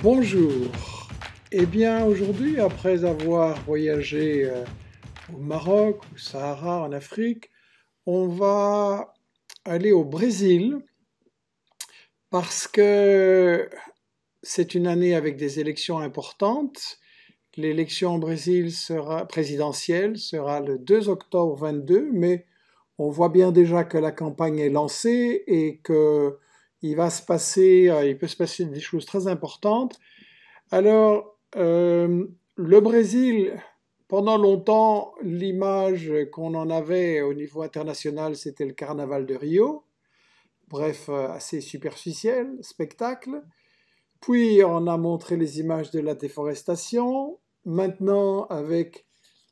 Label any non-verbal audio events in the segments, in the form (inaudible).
Bonjour. Eh bien, aujourd'hui, après avoir voyagé euh, au Maroc, au Sahara, en Afrique, on va aller au Brésil parce que c'est une année avec des élections importantes. L'élection au Brésil sera, présidentielle sera le 2 octobre 22, mais on voit bien déjà que la campagne est lancée et que il va se passer, euh, il peut se passer des choses très importantes. Alors, euh, le Brésil, pendant longtemps, l'image qu'on en avait au niveau international, c'était le carnaval de Rio. Bref, euh, assez superficiel, spectacle. Puis on a montré les images de la déforestation. Maintenant, avec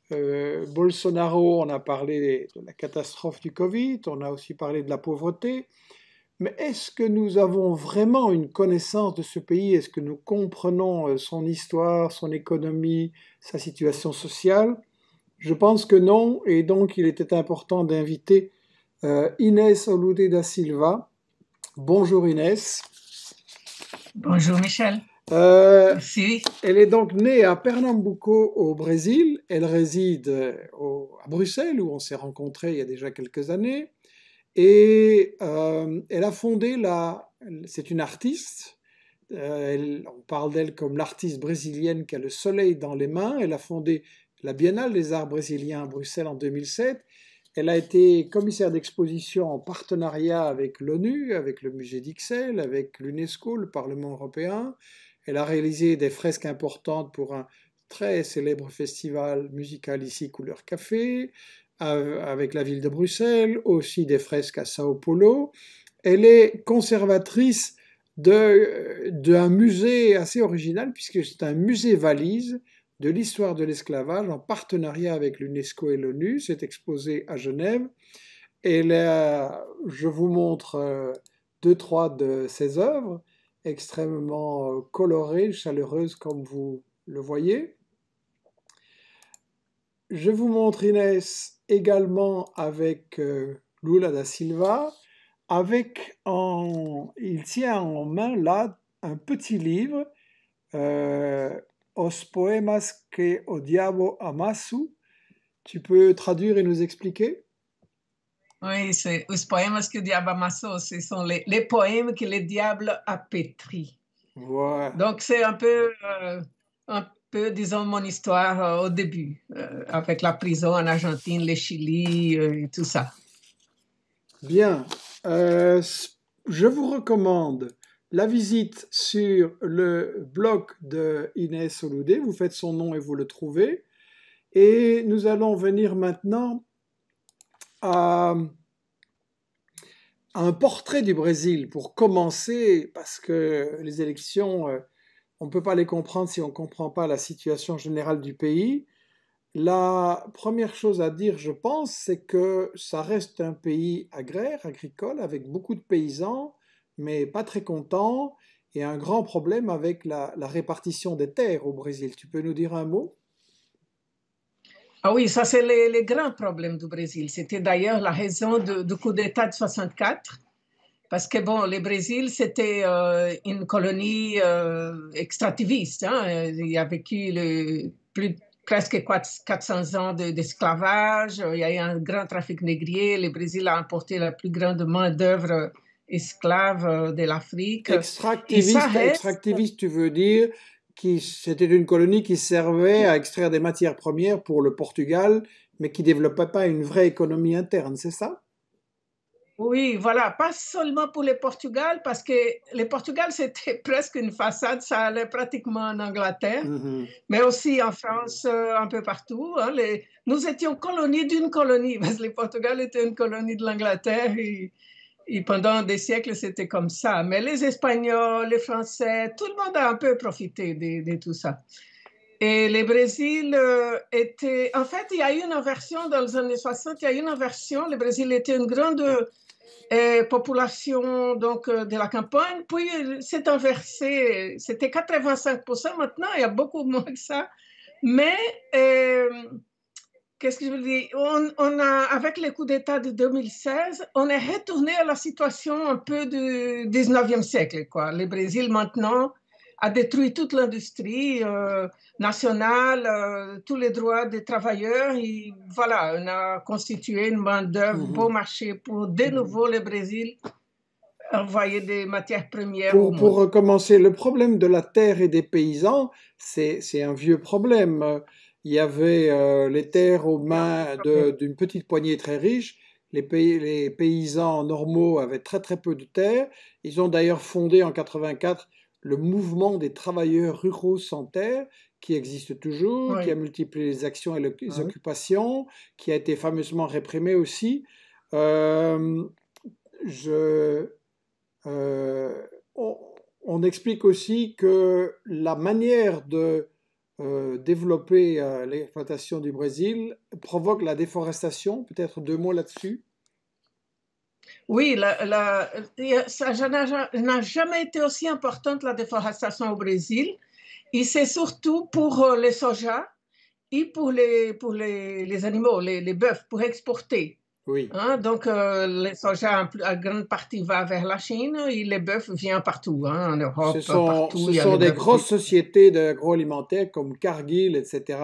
Bolsonaro, on a parlé de la catastrophe du Covid, on a aussi parlé de la pauvreté. Mais est-ce que nous avons vraiment une connaissance de ce pays Est-ce que nous comprenons euh, son histoire, son économie, sa situation sociale Je pense que non, et donc il était important d'inviter euh, Inès Olude da Silva. Bonjour Inès. Bonjour Michel. Euh, Merci. Elle est donc née à Pernambuco au Brésil. Elle réside à Bruxelles où on s'est rencontrés il y a déjà quelques années. Et euh, elle a fondé la... C'est une artiste. Euh, on parle d'elle comme l'artiste brésilienne qui a le soleil dans les mains. Elle a fondé la Biennale des arts brésiliens à Bruxelles en 2007. Elle a été commissaire d'exposition en partenariat avec l'ONU, avec le musée d'Ixelles, avec l'UNESCO, le Parlement européen. Elle a réalisé des fresques importantes pour un très célèbre festival musical ici, Couleur Café avec la ville de Bruxelles, aussi des fresques à Sao Paulo. Elle est conservatrice euh, d'un musée assez original, puisque c'est un musée valise de l'histoire de l'esclavage en partenariat avec l'UNESCO et l'ONU. C'est exposé à Genève. Et là, je vous montre euh, deux, trois de ses œuvres, extrêmement euh, colorées, chaleureuses, comme vous le voyez. Je vous montre, Inès, également avec euh, Lula da Silva, avec en, il tient en main là un petit livre, euh, Os poemas que o diabo amassou, Tu peux traduire et nous expliquer Oui, c'est Os poemas que o diabo amassou, ce sont les, les, poèmes que le diable a pétri. Voilà. Donc c'est un peu euh, un, peu, disons, mon histoire euh, au début, euh, avec la prison en Argentine, le Chili euh, et tout ça. Bien. je vous recommande la visite sur le blog de Inès Oloudé. Vous faites son nom et vous le trouvez. Et nous allons venir maintenant à un portrait du Brésil pour commencer, parce que les élections on ne peut pas les comprendre si on ne comprend pas la situation générale du pays. La première chose à dire, je pense, c'est que ça reste un pays agraire, agricole, avec beaucoup de paysans, mais pas très contents, et un grand problème avec la, répartition des terres au Brésil. Tu peux nous dire un mot ah oui, ça c'est les, grand grands problèmes du Brésil. C'était d'ailleurs la raison du coup d'État de 1964, parce que bon, le Brésil, c'était euh, une colonie euh, extractiviste. Hein. Il Il a vécu le, plus, presque 400 ans d'esclavage. Il y a eu un grand trafic négrier. Le Brésil a importé la plus grande main-d'œuvre esclave euh, de l'Afrique. Extractiviste, extractiviste, tu veux dire qui c'était une colonie qui servait à extraire des matières premières pour le Portugal, mais qui ne développait pas une vraie économie interne, c'est ça oui, voilà, pas seulement pour le Portugal, parce que le Portugal, c'était (laughs) presque une façade, ça allait pratiquement en Angleterre, mm-hmm. mais aussi en France, euh, un peu partout. Hein, nous étions colonie d'une colonie, (laughs) parce que le Portugal était une colonie de l'Angleterre et, pendant des siècles, c'était comme ça. Mais les Espagnols, les Français, tout le monde a un peu profité de, tout ça. Et le Brésil euh, était... En fait, il y a eu une inversion dans les années 60, il y a eu une inversion. Le Brésil était une grande population donc, euh, de la campagne. Puis c'est inversé, c'était 85%, maintenant il y a beaucoup (laughs) moins que ça. Mais euh, qu'est-ce que je veux dire on, on a, Avec le coup d'État de 2016, on est retourné à la situation un peu du 19e siècle. Quoi. Le Brésil maintenant a détruit toute l'industrie euh, nationale, euh, tous les droits des travailleurs. voilà, on a constitué une main-d'œuvre mhm. bon marché pour de mhm. nouveau le Brésil envoyer des matières premières. Pour, pour recommencer, le problème de la terre et des paysans, c'est un vieux problème. Il y avait euh, les terres aux mains d'une petite poignée très riche. Les, pays, les paysans normaux avaient très très peu de terres. Ils ont d'ailleurs fondé en 84 le mouvement des travailleurs ruraux sans terre qui existe toujours, qui a multiplié les actions et les occupations, qui a été fameusement réprimé aussi. Euh, euh, on, explique aussi que la manière de euh, développer l'exploitation du Brésil provoque la déforestation, peut-être deux mots là-dessus. Oui, euh, ça n'a jamais été aussi importante la déforestation au Brésil. Et c'est surtout pour euh, les soja et pour les, pour les, les animaux, les, les bœufs, pour exporter. Oui. Hein, donc, euh, les le soja, en grande partie, va vers la Chine et les bœufs viennent partout, hein, en Europe, ce sont, Ce sont des grosses sociétés d'agroalimentaire comme Cargill, etc.,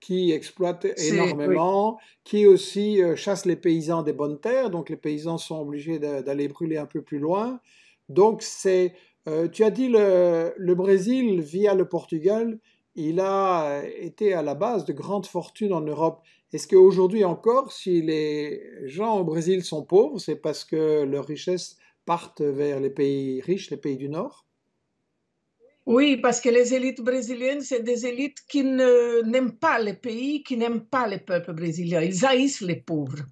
qui exploite énormément, qui aussi euh, chasse les paysans des bonnes terres, donc les paysans sont obligés d'aller brûler un peu plus loin. Donc c'est, euh, tu as dit le, Brésil via le Portugal, il a euh, été à la base de grandes fortunes en Europe. Est-ce qu'aujourd'hui encore, si les gens au Brésil sont pauvres, c'est parce que leurs richesses partent vers les pays riches, les pays du Nord oui, parce que les élites brésiliennes, c'est des élites qui n'aiment pas les pays, qui n'aiment pas les peuples brésiliens. Ils haïssent les pauvres.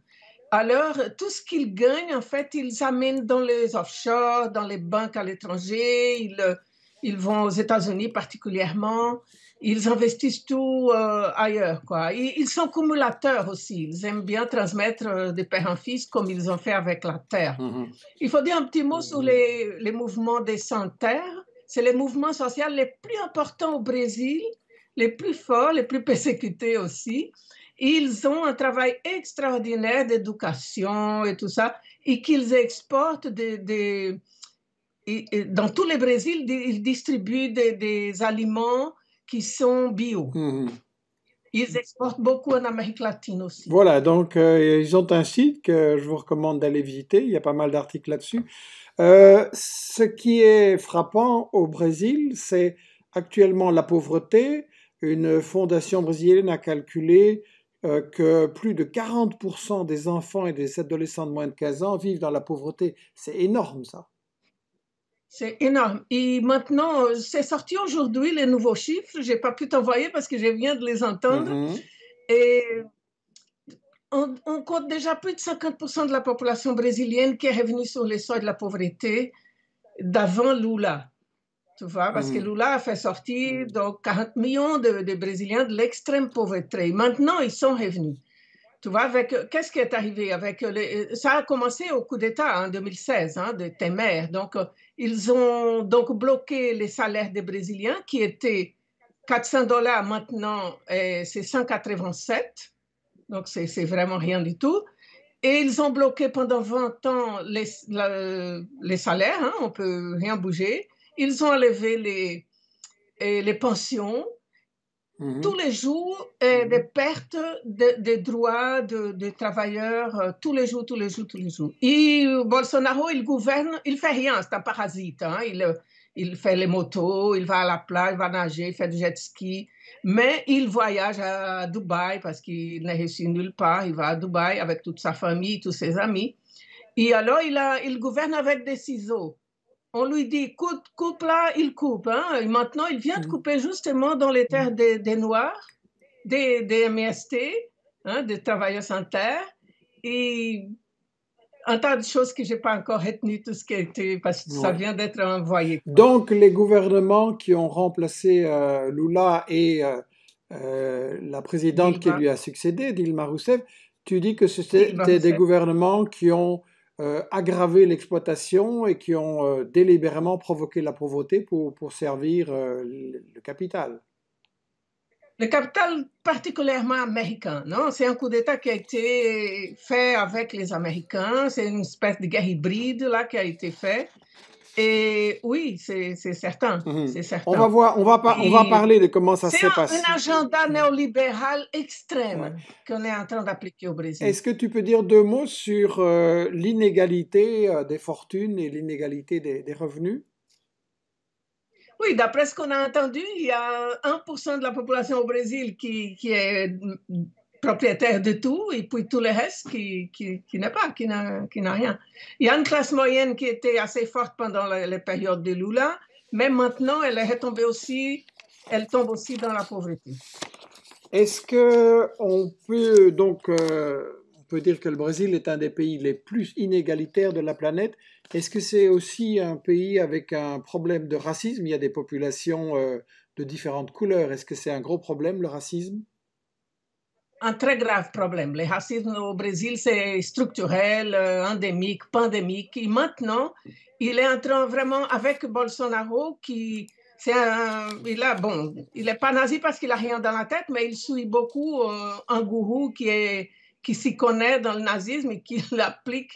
Alors, tout ce qu'ils gagnent, en fait, ils amènent dans les offshore, dans les banques à l'étranger, euh, ils, vont aux États-Unis particulièrement, ils investissent tout euh, ailleurs. Quoi. Ils, sont cumulateurs aussi, ils aiment bien transmettre euh, des pères en fils comme ils ont fait avec la terre. Mm-hmm. Il faut dire un petit mot sur les, les mouvements des sans-terre c'est les mouvements sociaux les plus importants au Brésil, les plus forts, les plus persécutés aussi. Ils ont un travail extraordinaire d'éducation et tout ça, et qu'ils exportent des, dans tout le Brésil, ils distribuent des, aliments qui sont bio. Mhm. Ils exportent beaucoup en Amérique latine aussi. Voilà, donc euh, ils ont un site que je vous recommande d'aller visiter. Il y a pas mal d'articles là-dessus. Euh, ce qui est frappant au Brésil, c'est actuellement la pauvreté. Une fondation brésilienne a calculé euh, que plus de 40% des enfants et des adolescents de moins de 15 ans vivent dans la pauvreté. C'est énorme ça. C'est énorme. Et maintenant, euh, c'est sorti aujourd'hui les nouveaux chiffres. Je n'ai pas pu t'envoyer parce que je viens de les entendre. Mhm. Et on, compte déjà plus de 50% de la population brésilienne qui est revenue sur les seuils de la pauvreté d'avant Lula. Tu vois, parce que mm. Lula a fait sortir 40 mm. millions de, Brésiliens de l'extrême pauvreté. Maintenant, ils sont revenus. Tu vois, avec qu'est-ce qui est arrivé avec ça a commencé au coup d'État en 2016 hein, de Temer. Donc ils ont donc bloqué les salaires des Brésiliens qui étaient 400 dollars maintenant c'est 187 donc c'est vraiment rien du tout. Et ils ont bloqué pendant 20 ans les, salaires, hein, on ne peut rien bouger. Ils ont enlevé les, les pensions. Mhm. Tous les jours, mhm. des pertes des de droits des de travailleurs, euh, tous les jours, tous les jours, tous les jours. Et Bolsonaro, il gouverne, il fait rien, c'est un parasite. Hein. Il, il fait les motos, il va à la plage, il va nager, il fait du jet ski. Mais il voyage à Dubaï parce qu'il n'est réussi nulle part. Il va à Dubaï avec toute sa famille, tous ses amis. Et alors, il, il gouverne avec des ciseaux. On lui dit, coupe, coupe là, il coupe. Hein. Et maintenant, il vient de mm. couper justement dans les terres mm. des, Noirs, des, des MST, hein, des travailleurs sans terre. Et un tas de choses que je n'ai pas encore retenues, tout ce qui été, parce que ça vient d'être envoyé. Donc, les gouvernements qui ont remplacé euh, Lula et euh, euh, la présidente qui lui a succédé, Dilma Rousseff, tu dis que c'était des gouvernements qui ont aggravé l'exploitation et qui ont délibérément provoqué la pauvreté pour servir le capital le capital particulièrement américain, non C'est un coup d'État qui a été fait avec les Américains, c'est une espèce de guerre hybride là qui a été faite. Et oui, mhm. c'est certain, On va voir, on va, pas, on va parler de comment ça s'est passé. C'est un agenda néolibéral extrême qu'on est en train d'appliquer au Brésil. Est-ce que tu peux dire deux mots sur euh, l'inégalité euh, des fortunes et l'inégalité des revenus oui, d'après ce qu'on a entendu, il y a 1% de la population au Brésil qui, est propriétaire de tout et puis tout le reste qui, n'est pas, qui n'a rien. Il y a une classe moyenne qui était assez forte pendant la, les périodes de Lula, mais maintenant elle est retombée aussi, elle tombe aussi dans la pauvreté. Est-ce que peut donc euh, peut dire que le Brésil est un des pays les plus inégalitaires de la planète est-ce que c'est aussi un pays avec un problème de racisme Il y a des populations euh, de différentes couleurs. Est-ce que c'est un gros problème, le racisme un très grave problème. Le racisme au Brésil, c'est structurel, euh, endémique, pandémique. Et maintenant, il est en train vraiment avec Bolsonaro qui, c'est un, il bon, il est pas nazi parce qu'il a rien dans la tête, mais il suit beaucoup euh, un gourou qui est, qui s'y connaît dans le nazisme et qui (laughs) l'applique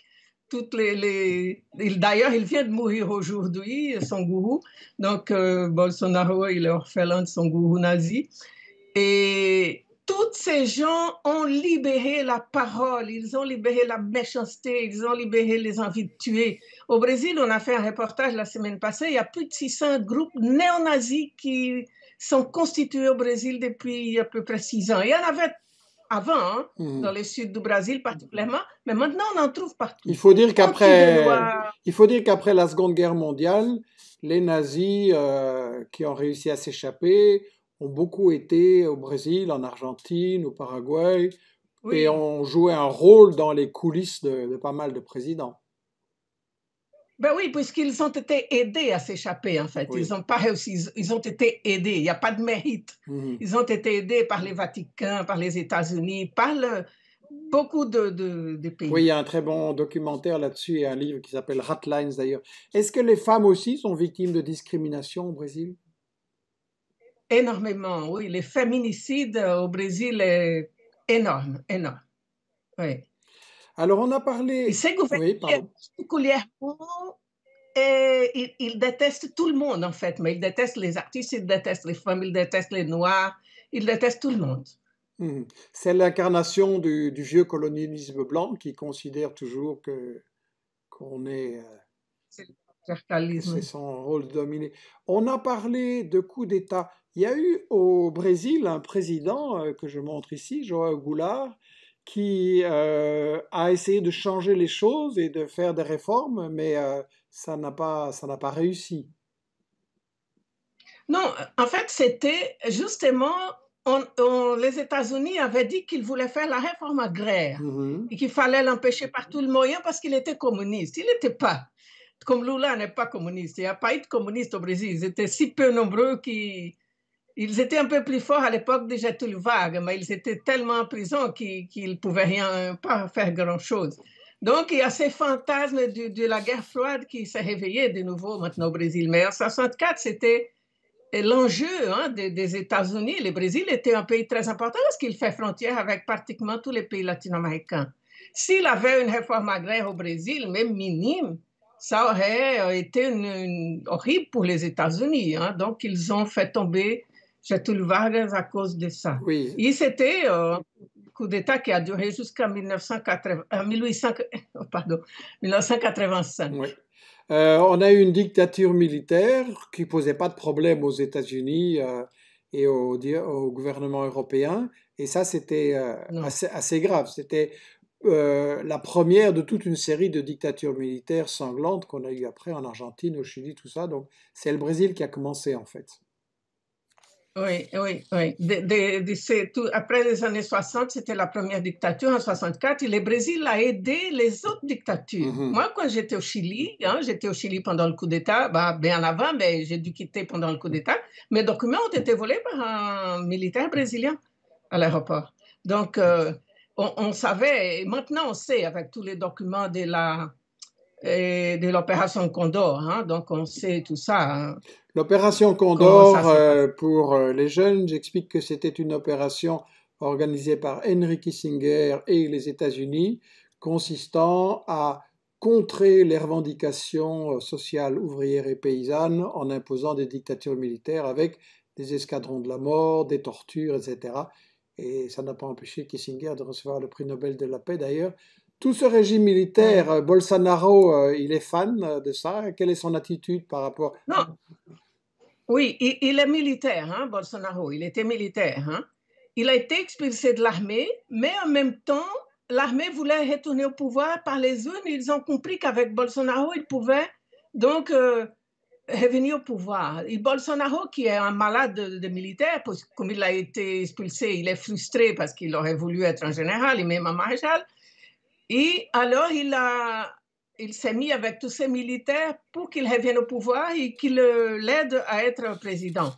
toutes les. les... D'ailleurs, il vient de mourir aujourd'hui, son gourou. Donc, euh, Bolsonaro, il est orphelin de son gourou nazi. Et toutes ces gens ont libéré la parole, ils ont libéré la méchanceté, ils ont libéré les envies de tuer. Au Brésil, on a fait un reportage la semaine passée, il y a plus de 600 groupes néo-nazis qui sont constitués au Brésil depuis à peu près 6 ans. Il y en avait avant, hein, mm-hmm. dans le sud du Brésil particulièrement, mais maintenant on en trouve partout. Il faut dire qu'après, il faut dire qu'après la Seconde Guerre mondiale, les nazis euh, qui ont réussi à s'échapper ont beaucoup été au Brésil, en Argentine, au Paraguay, et ont joué un rôle dans les coulisses de pas mal de présidents. Ben oui, puisqu'ils ont été aidés à s'échapper, en fait. Ils ont pas réussi, ils ont été aidés. Il n'y a pas de mérite. Mhm. Ils ont été aidés par les Vatican, par les États-Unis, par beaucoup de, pays. Oui, il y a un très bon documentaire là-dessus et un livre qui s'appelle Ratlines d'ailleurs. Est-ce que les femmes aussi sont victimes de discrimination au Brésil Énormément, oui. Les féminicides euh, au Brésil est énorme, énorme. Oui. Alors, on a parlé. Euh, il sait oui, particulièrement. Et il, déteste tout le monde, en fait, mais il déteste les artistes, il déteste les femmes, il déteste les noirs, il déteste tout le monde. Hmm. C'est l'incarnation du, vieux colonialisme blanc qui considère toujours que qu'on est. Euh, c'est son rôle dominé. On a parlé de coup d'État. Il y a eu au Brésil un président euh, que je montre ici, João Goulart, qui euh, a essayé de changer les choses et de faire des réformes, mais euh, ça n'a pas, ça n'a pas réussi. Non, en fait, c'était justement, on, les États-Unis avaient dit qu'ils voulaient faire la réforme agraire mm-hmm. et qu'il fallait l'empêcher par tous les moyens parce qu'il était communiste. Il n'était pas. Comme Lula n'est pas communiste, il n'y a pas eu de communiste au Brésil. Ils étaient si peu nombreux qu'ils… Ils étaient un peu plus forts à l'époque de le Vague, mais ils étaient tellement en prison qu'ils ne pouvaient rien, pas faire grand-chose. Donc, il y a ces fantasmes de, la guerre froide qui s'est réveillé de nouveau maintenant au Brésil. Mais en 64, c'était l'enjeu hein, des, États-Unis. Le Brésil était un pays très important parce qu'il fait frontière avec pratiquement tous les pays latino-américains. S'il avait une réforme agraire au Brésil, même minime, ça aurait été horrible pour les États-Unis. Hein. Donc, ils ont fait tomber tout Vargas à cause de ça. Oui. Et c'était euh, un coup d'État qui a duré jusqu'en 1985. Euh, euh, on a eu une dictature militaire qui posait pas de problème aux États-Unis et au, gouvernement européen. Et ça, c'était assez, grave. C'était la première de toute une série de dictatures militaires sanglantes qu'on a eues après en Argentine, au Chili, tout ça. Donc, c'est le Brésil qui a commencé, en fait. Oui, oui, oui. après les années 60, c'était la première dictature en 64. Et le Brésil a aidé les autres dictatures. Mm-hmm. Moi, quand j'étais au Chili, hein, j'étais au Chili pendant le coup d'État, bah, bien avant, mais j'ai dû quitter pendant le coup d'État. Mes documents ont été volés par un militaire brésilien à l'aéroport. Donc, euh, on, savait, et maintenant on sait avec tous les documents de la euh, de l'opération Condor, hein. donc on sait tout ça. Hein. L'opération Condor, euh, pour euh, les jeunes, j'explique que c'était une opération organisée par Henry Kissinger et les États-Unis, consistant à contrer les revendications euh, sociales, ouvrières et paysannes en imposant des dictatures militaires avec des escadrons de la mort, des tortures, etc. Et ça n'a pas empêché Kissinger de recevoir le prix Nobel de la paix d'ailleurs tout ce régime militaire, euh, Bolsonaro, euh, il est fan euh, de ça. Quelle est son attitude par rapport Non. Oui, il, est militaire, hein, Bolsonaro. Il était militaire. Hein. Il a été expulsé de l'armée, mais en même temps, l'armée voulait retourner au pouvoir par les urnes. Ils ont compris qu'avec Bolsonaro, ils pouvaient donc revenir au pouvoir. Et Bolsonaro, qui est un malade de, militaire, comme il a été expulsé, il est frustré parce qu'il aurait voulu être un général et même un maréchal. Et alors, il, a, il s'est mis avec tous ses militaires pour qu'il revienne au pouvoir et qu'il euh, l'aide à être président.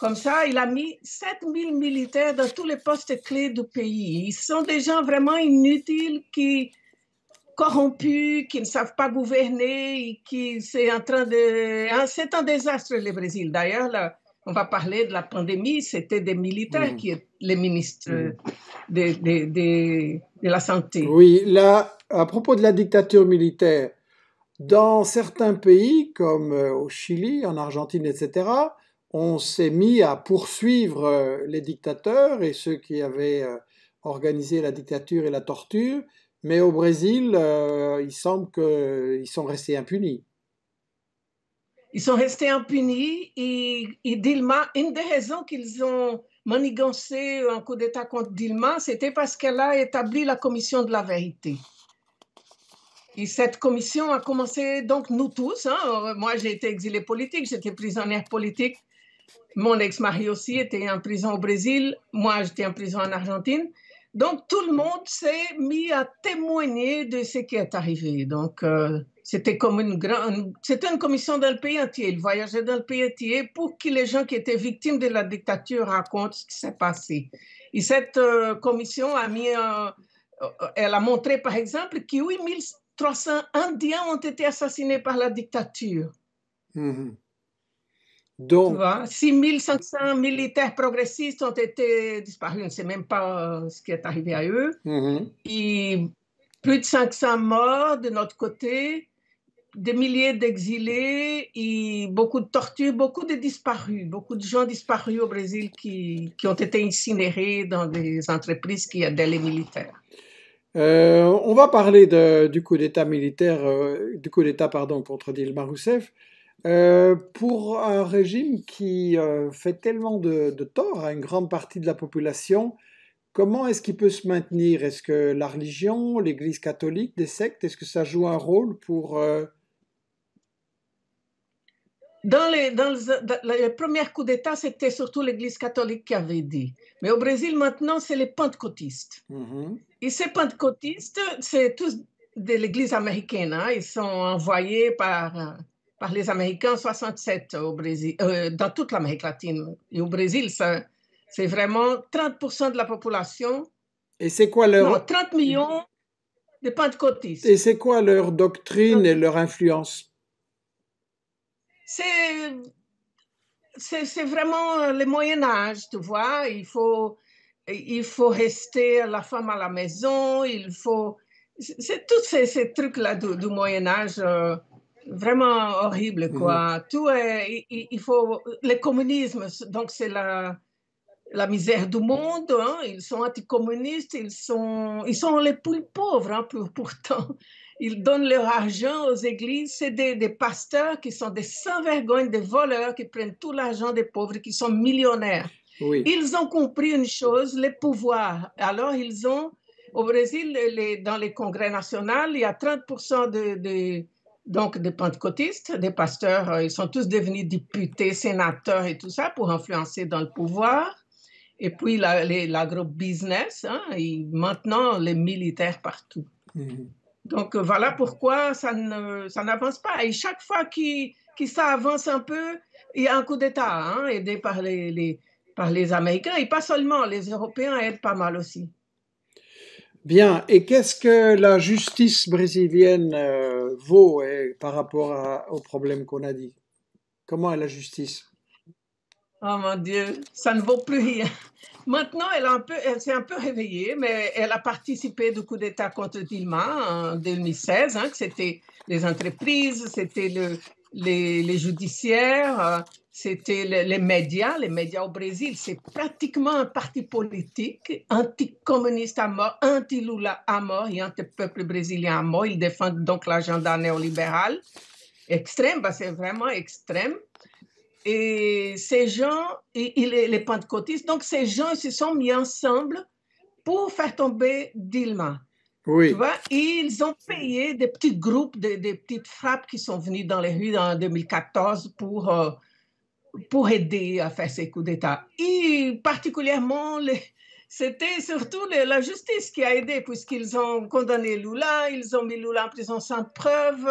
Comme ça, il a mis 7000 militaires dans tous les postes clés du pays. Ils sont des gens vraiment inutiles qui corrompus, qui ne savent pas gouverner, et qui c'est en train de... Hein, c'est un désastre le Brésil. D'ailleurs, on va parler de la pandémie, c'était des militaires qui étaient les ministres de, de, la Santé. Oui, là, à propos de la dictature militaire, dans certains pays, comme euh, au Chili, en Argentine, etc., on s'est mis à poursuivre euh, les dictateurs et ceux qui avaient euh, organisé la dictature et la torture, mais au Brésil, il semble qu'ils sont restés impunis. Ils sont restés impunis et, et Dilma, une des raisons qu'ils ont manigancé un coup d'État contre Dilma, c'était parce qu'elle a établi la commission de la vérité. Et cette commission a commencé, donc nous tous, hein. moi j'ai été exilée politique, j'étais prisonnière politique, mon ex-mari aussi était en prison au Brésil, moi j'étais en prison en Argentine. Donc tout le monde s'est mis à témoigner de ce qui est arrivé. Donc euh, c'était comme une grande, c'était une commission dans le pays entier. Ils voyageaient dans le pays entier pour que les gens qui étaient victimes de la dictature racontent ce qui s'est passé. Et cette euh, commission a mis, euh, elle a montré par exemple que 8300 Indiens ont été assassinés par la dictature. Mmh. Donc, 6500 militaires progressistes ont été disparus. On ne sait même pas euh, ce qui est arrivé à eux. Mm-hmm. Et plus de 500 morts de notre côté des milliers d'exilés et beaucoup de tortures, beaucoup de disparus, beaucoup de gens disparus au Brésil qui, qui ont été incinérés dans des entreprises qui aidaient les militaires. Euh, on va parler du coup d'État militaire, euh, du coup d'État pardon contre Dilma Rousseff. Euh, pour un régime qui fait tellement de, de, tort à une grande partie de la population, comment est-ce qu'il peut se maintenir Est-ce que la religion, l'Église catholique, des sectes, est-ce que ça joue un rôle pour dans, les, dans les, premiers coups d'État, c'était surtout l'Église catholique qui avait dit. Mais au Brésil, maintenant, c'est les pentecôtistes. Mhm. Et ces pentecôtistes, c'est tous de l'Église américaine. Hein. Ils sont envoyés par, par les Américains en 67 au Brésil, euh, dans toute l'Amérique latine. Et au Brésil, c'est vraiment 30% de la population. Et c'est quoi leur... 30 millions de pentecôtistes. Et c'est quoi leur doctrine et leur influence c'est vraiment le Moyen Âge, tu vois. Il faut, il faut rester la femme à la maison, il faut... C'est tous ces, trucs-là du, Moyen Âge, euh, vraiment horrible, mhm. quoi. Tout est, il, faut... Le communisme, donc c'est la, la misère du monde, hein. ils sont anticommunistes, ils sont, ils sont les plus pauvres, hein, pour, pourtant. Ils donnent leur argent aux églises. C'est des, pasteurs qui sont des sans vergogne des voleurs qui prennent tout l'argent des pauvres, qui sont millionnaires. Ils ont compris une chose, le pouvoir. Alors, ils ont, au Brésil, dans les congrès nationaux, il y a 30% de, donc des pentecôtistes, des pasteurs, euh, ils sont tous devenus députés, sénateurs et tout ça pour influencer dans le pouvoir. Et puis l'agro-business, hein, et maintenant les militaires partout. Mm-hmm. Donc euh, voilà pourquoi ça ne, n'avance pas. Et chaque fois que ça avance un peu, il y a un coup d'État hein, aidé par les, Américains et pas seulement, les Européens aident pas mal aussi. Bien, et qu'est-ce que la justice brésilienne euh, vaut eh, par rapport au problème qu'on a dit Comment est la justice Oh mon Dieu, ça ne vaut plus rien. Maintenant, elle, a peu, elle s'est un peu réveillée, mais elle a participé du coup d'État contre Dilma en 2016, hein, que c'était les entreprises, c'était le, les, les, judiciaires, euh, c'était les, médias. Les médias au Brésil, c'est pratiquement un parti politique anticommuniste à mort, anti-Lula à mort et anti-peuple brésilien à mort. Ils défendent donc l'agenda néolibéral extrême, bah c'est vraiment extrême. Et ces gens, et, les, pentecôtistes, donc ces gens se sont mis ensemble pour faire tomber Dilma. Oui. Tu vois, ils ont payé des petits groupes, des, petites frappes qui sont venues dans les rues en 2014 pour, euh, pour aider à faire ces coups d'État. Et particulièrement, c'était surtout la justice qui a aidé, puisqu'ils ont condamné Lula, ils ont mis Lula en prison sans preuve,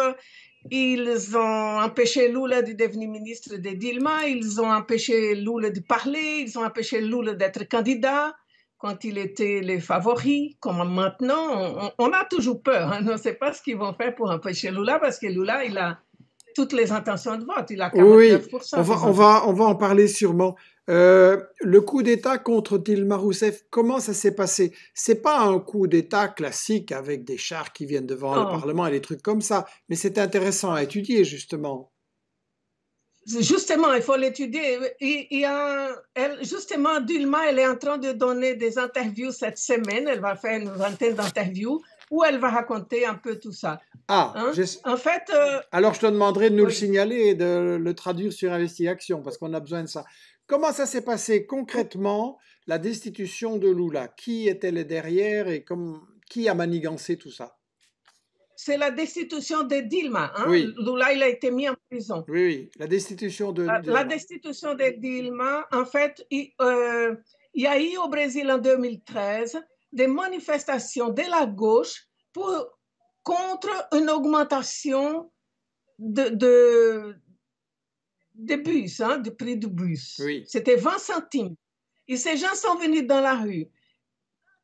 ils ont empêché Lula de devenir ministre de Dilma, ils ont empêché Lula de parler, ils ont empêché Lula d'être candidat quand il était le favori, comme maintenant. On, a toujours peur. Hein. On ne sait pas ce qu'ils vont faire pour empêcher Lula parce que Lula, il a toutes les intentions de vote. Il a 49%. Oui, on va, on va en parler sûrement. Euh, le coup d'État contre Dilma Rousseff, comment ça s'est passé C'est pas un coup d'État classique avec des chars qui viennent devant le oh. Parlement et des trucs comme ça, mais c'est intéressant à étudier justement. Justement, il faut l'étudier. justement, Dilma, elle est en train de donner des interviews cette semaine. Elle va faire une vingtaine d'interviews où elle va raconter un peu tout ça. Ah, hein? en fait. Euh, alors, je te demanderai de nous le signaler et de le traduire sur Investigation, parce qu'on a besoin de ça. Comment ça s'est passé concrètement, la destitution de Lula Qui était derrière et qui a manigancé tout ça c'est la destitution de Dilma. Hein? Lula, il a été mis en prison. Oui, la destitution de Dilma. La destitution de Dilma, en fait, euh, il, y a eu au Brésil en 2013 des manifestations de la gauche pour, contre une augmentation de des bus, hein, du prix du bus. C'était 20 centimes. Et ces gens sont venus dans la rue.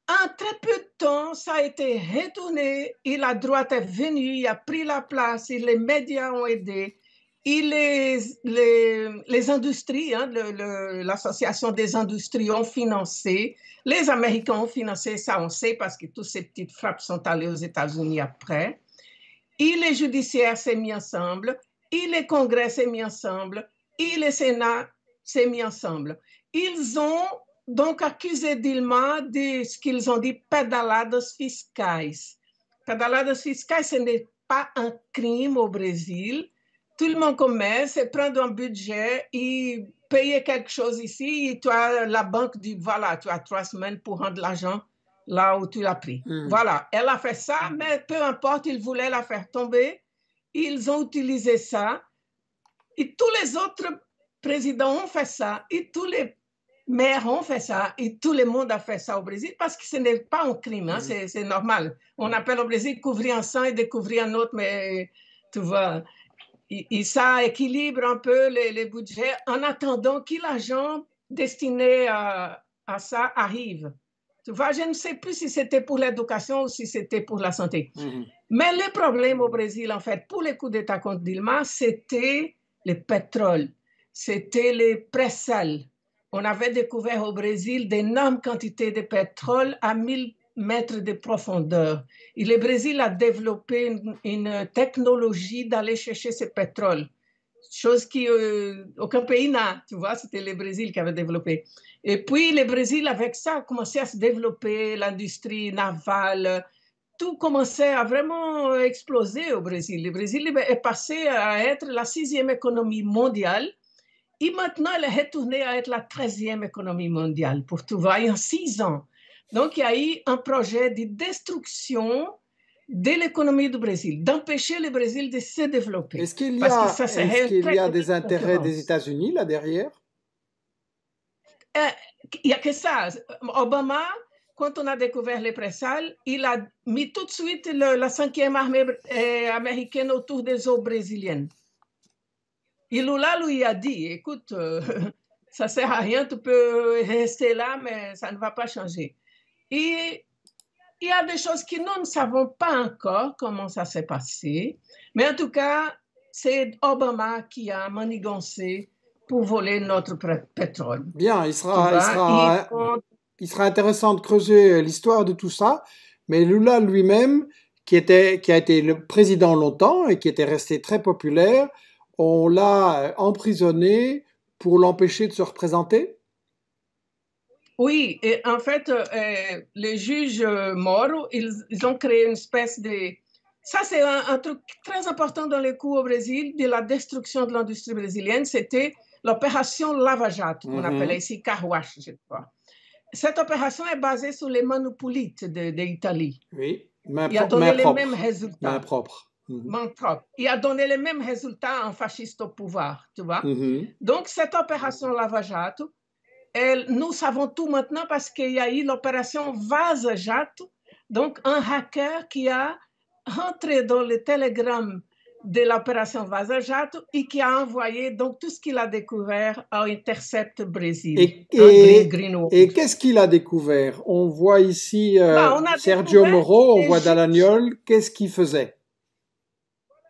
En très peu de temps, ça a été retourné et la droite est venue, il a pris la place et les médias ont aidé. Et les, les, industries, hein, l'association des industries ont financé, les Américains ont financé, ça on sait parce que toutes ces petites frappes sont allées aux États-Unis après. Et les judiciaires s'est mis ensemble et le congrès s'est mis ensemble, et le Sénat s'est mis ensemble. Ils ont donc accusé Dilma de ce qu'ils ont dit pedaladas fiscais. Pedaladas fiscais, ce n'est pas un crime au Brésil. Tout le monde commence et prendre un budget et payer quelque chose ici. Et toi, la banque dit voilà, tu as trois semaines pour rendre l'argent là où tu l'as pris. Hmm. Voilà, elle a fait ça, mais peu importe, ils voulaient la faire tomber ils ont utilisé ça. Et tous les autres présidents ont fait ça. Et tous les maires ont fait ça. Et tout le monde a fait ça au Brésil parce que ce n'est pas un crime. Hein. Mm. C'est normal. On appelle au Brésil couvrir un sang et découvrir un autre. Mais tu vois. Et, ça équilibre un peu les, budgets en attendant que l'argent destiné à, ça arrive. Tu vois, je ne sais plus si c'était pour l'éducation ou si c'était pour la santé. Mm-hmm. Mais le problème au Brésil, en fait, pour les coups d'État contre Dilma, c'était le pétrole, c'était les pré On avait découvert au Brésil d'énormes quantités de pétrole à 1000 mètres de profondeur. Et le Brésil a développé une, technologie d'aller chercher ce pétrole, chose qu'aucun euh, pays n'a. Tu vois, c'était le Brésil qui avait développé. Et puis, le Brésil, avec ça, a commencé à se développer, l'industrie navale, tout commençait à vraiment euh, exploser au Brésil. Le Brésil est passé à être la sixième économie mondiale et maintenant elle est retournée à être la treizième économie mondiale pour tout va en six ans. Donc il y a eu un projet de destruction de l'économie du Brésil, d'empêcher le Brésil de se développer. Est-ce qu'il y a, y a des intérêts des États-Unis là derrière euh, Il n'y a que ça. Obama, quand on a découvert les pressales, il a mis tout de suite la cinquième armée euh, américaine autour des eaux brésiliennes. Et Lula lui a dit, écoute, ça euh, (laughs) ça sert à rien, tu peux rester là, mais ça ne va pas changer. Et il y a des choses que nous ne savons pas encore comment ça s'est passé, mais en tout cas, c'est Obama qui a manigancé pour voler notre pétrole. Bien, il sera, il il sera intéressant de creuser l'histoire de tout ça, mais Lula lui-même, qui, était, qui a été le président longtemps et qui était resté très populaire, on l'a emprisonné pour l'empêcher de se représenter Oui, et en fait, euh, les juges euh, morts, ils, ont créé une espèce de... Ça, c'est un, truc très important dans les coups au Brésil de la destruction de l'industrie brésilienne, c'était l'opération Lava Jato, qu'on mhm. appelait ici Carwash, je crois cette opération est basée sur les monopolites d'Italie. De, l'Italie. oui, Il a donné les propre. mêmes résultats. Main propre. Mhm. propre. Il a donné les mêmes résultats en fasciste au pouvoir, tu vois. Mhm. Donc, cette opération Lava Jato, nous savons tout maintenant parce qu'il y a eu l'opération Vase Jato, donc un hacker qui a rentré dans le télégramme de l'opération Vasa et qui a envoyé donc tout ce qu'il a découvert à Intercept Brésil. Et, qu'est-ce qu'il a découvert On voit ici euh, bah, Sergio Moro, on voit Dallagnol, Qu'est-ce qu'il faisait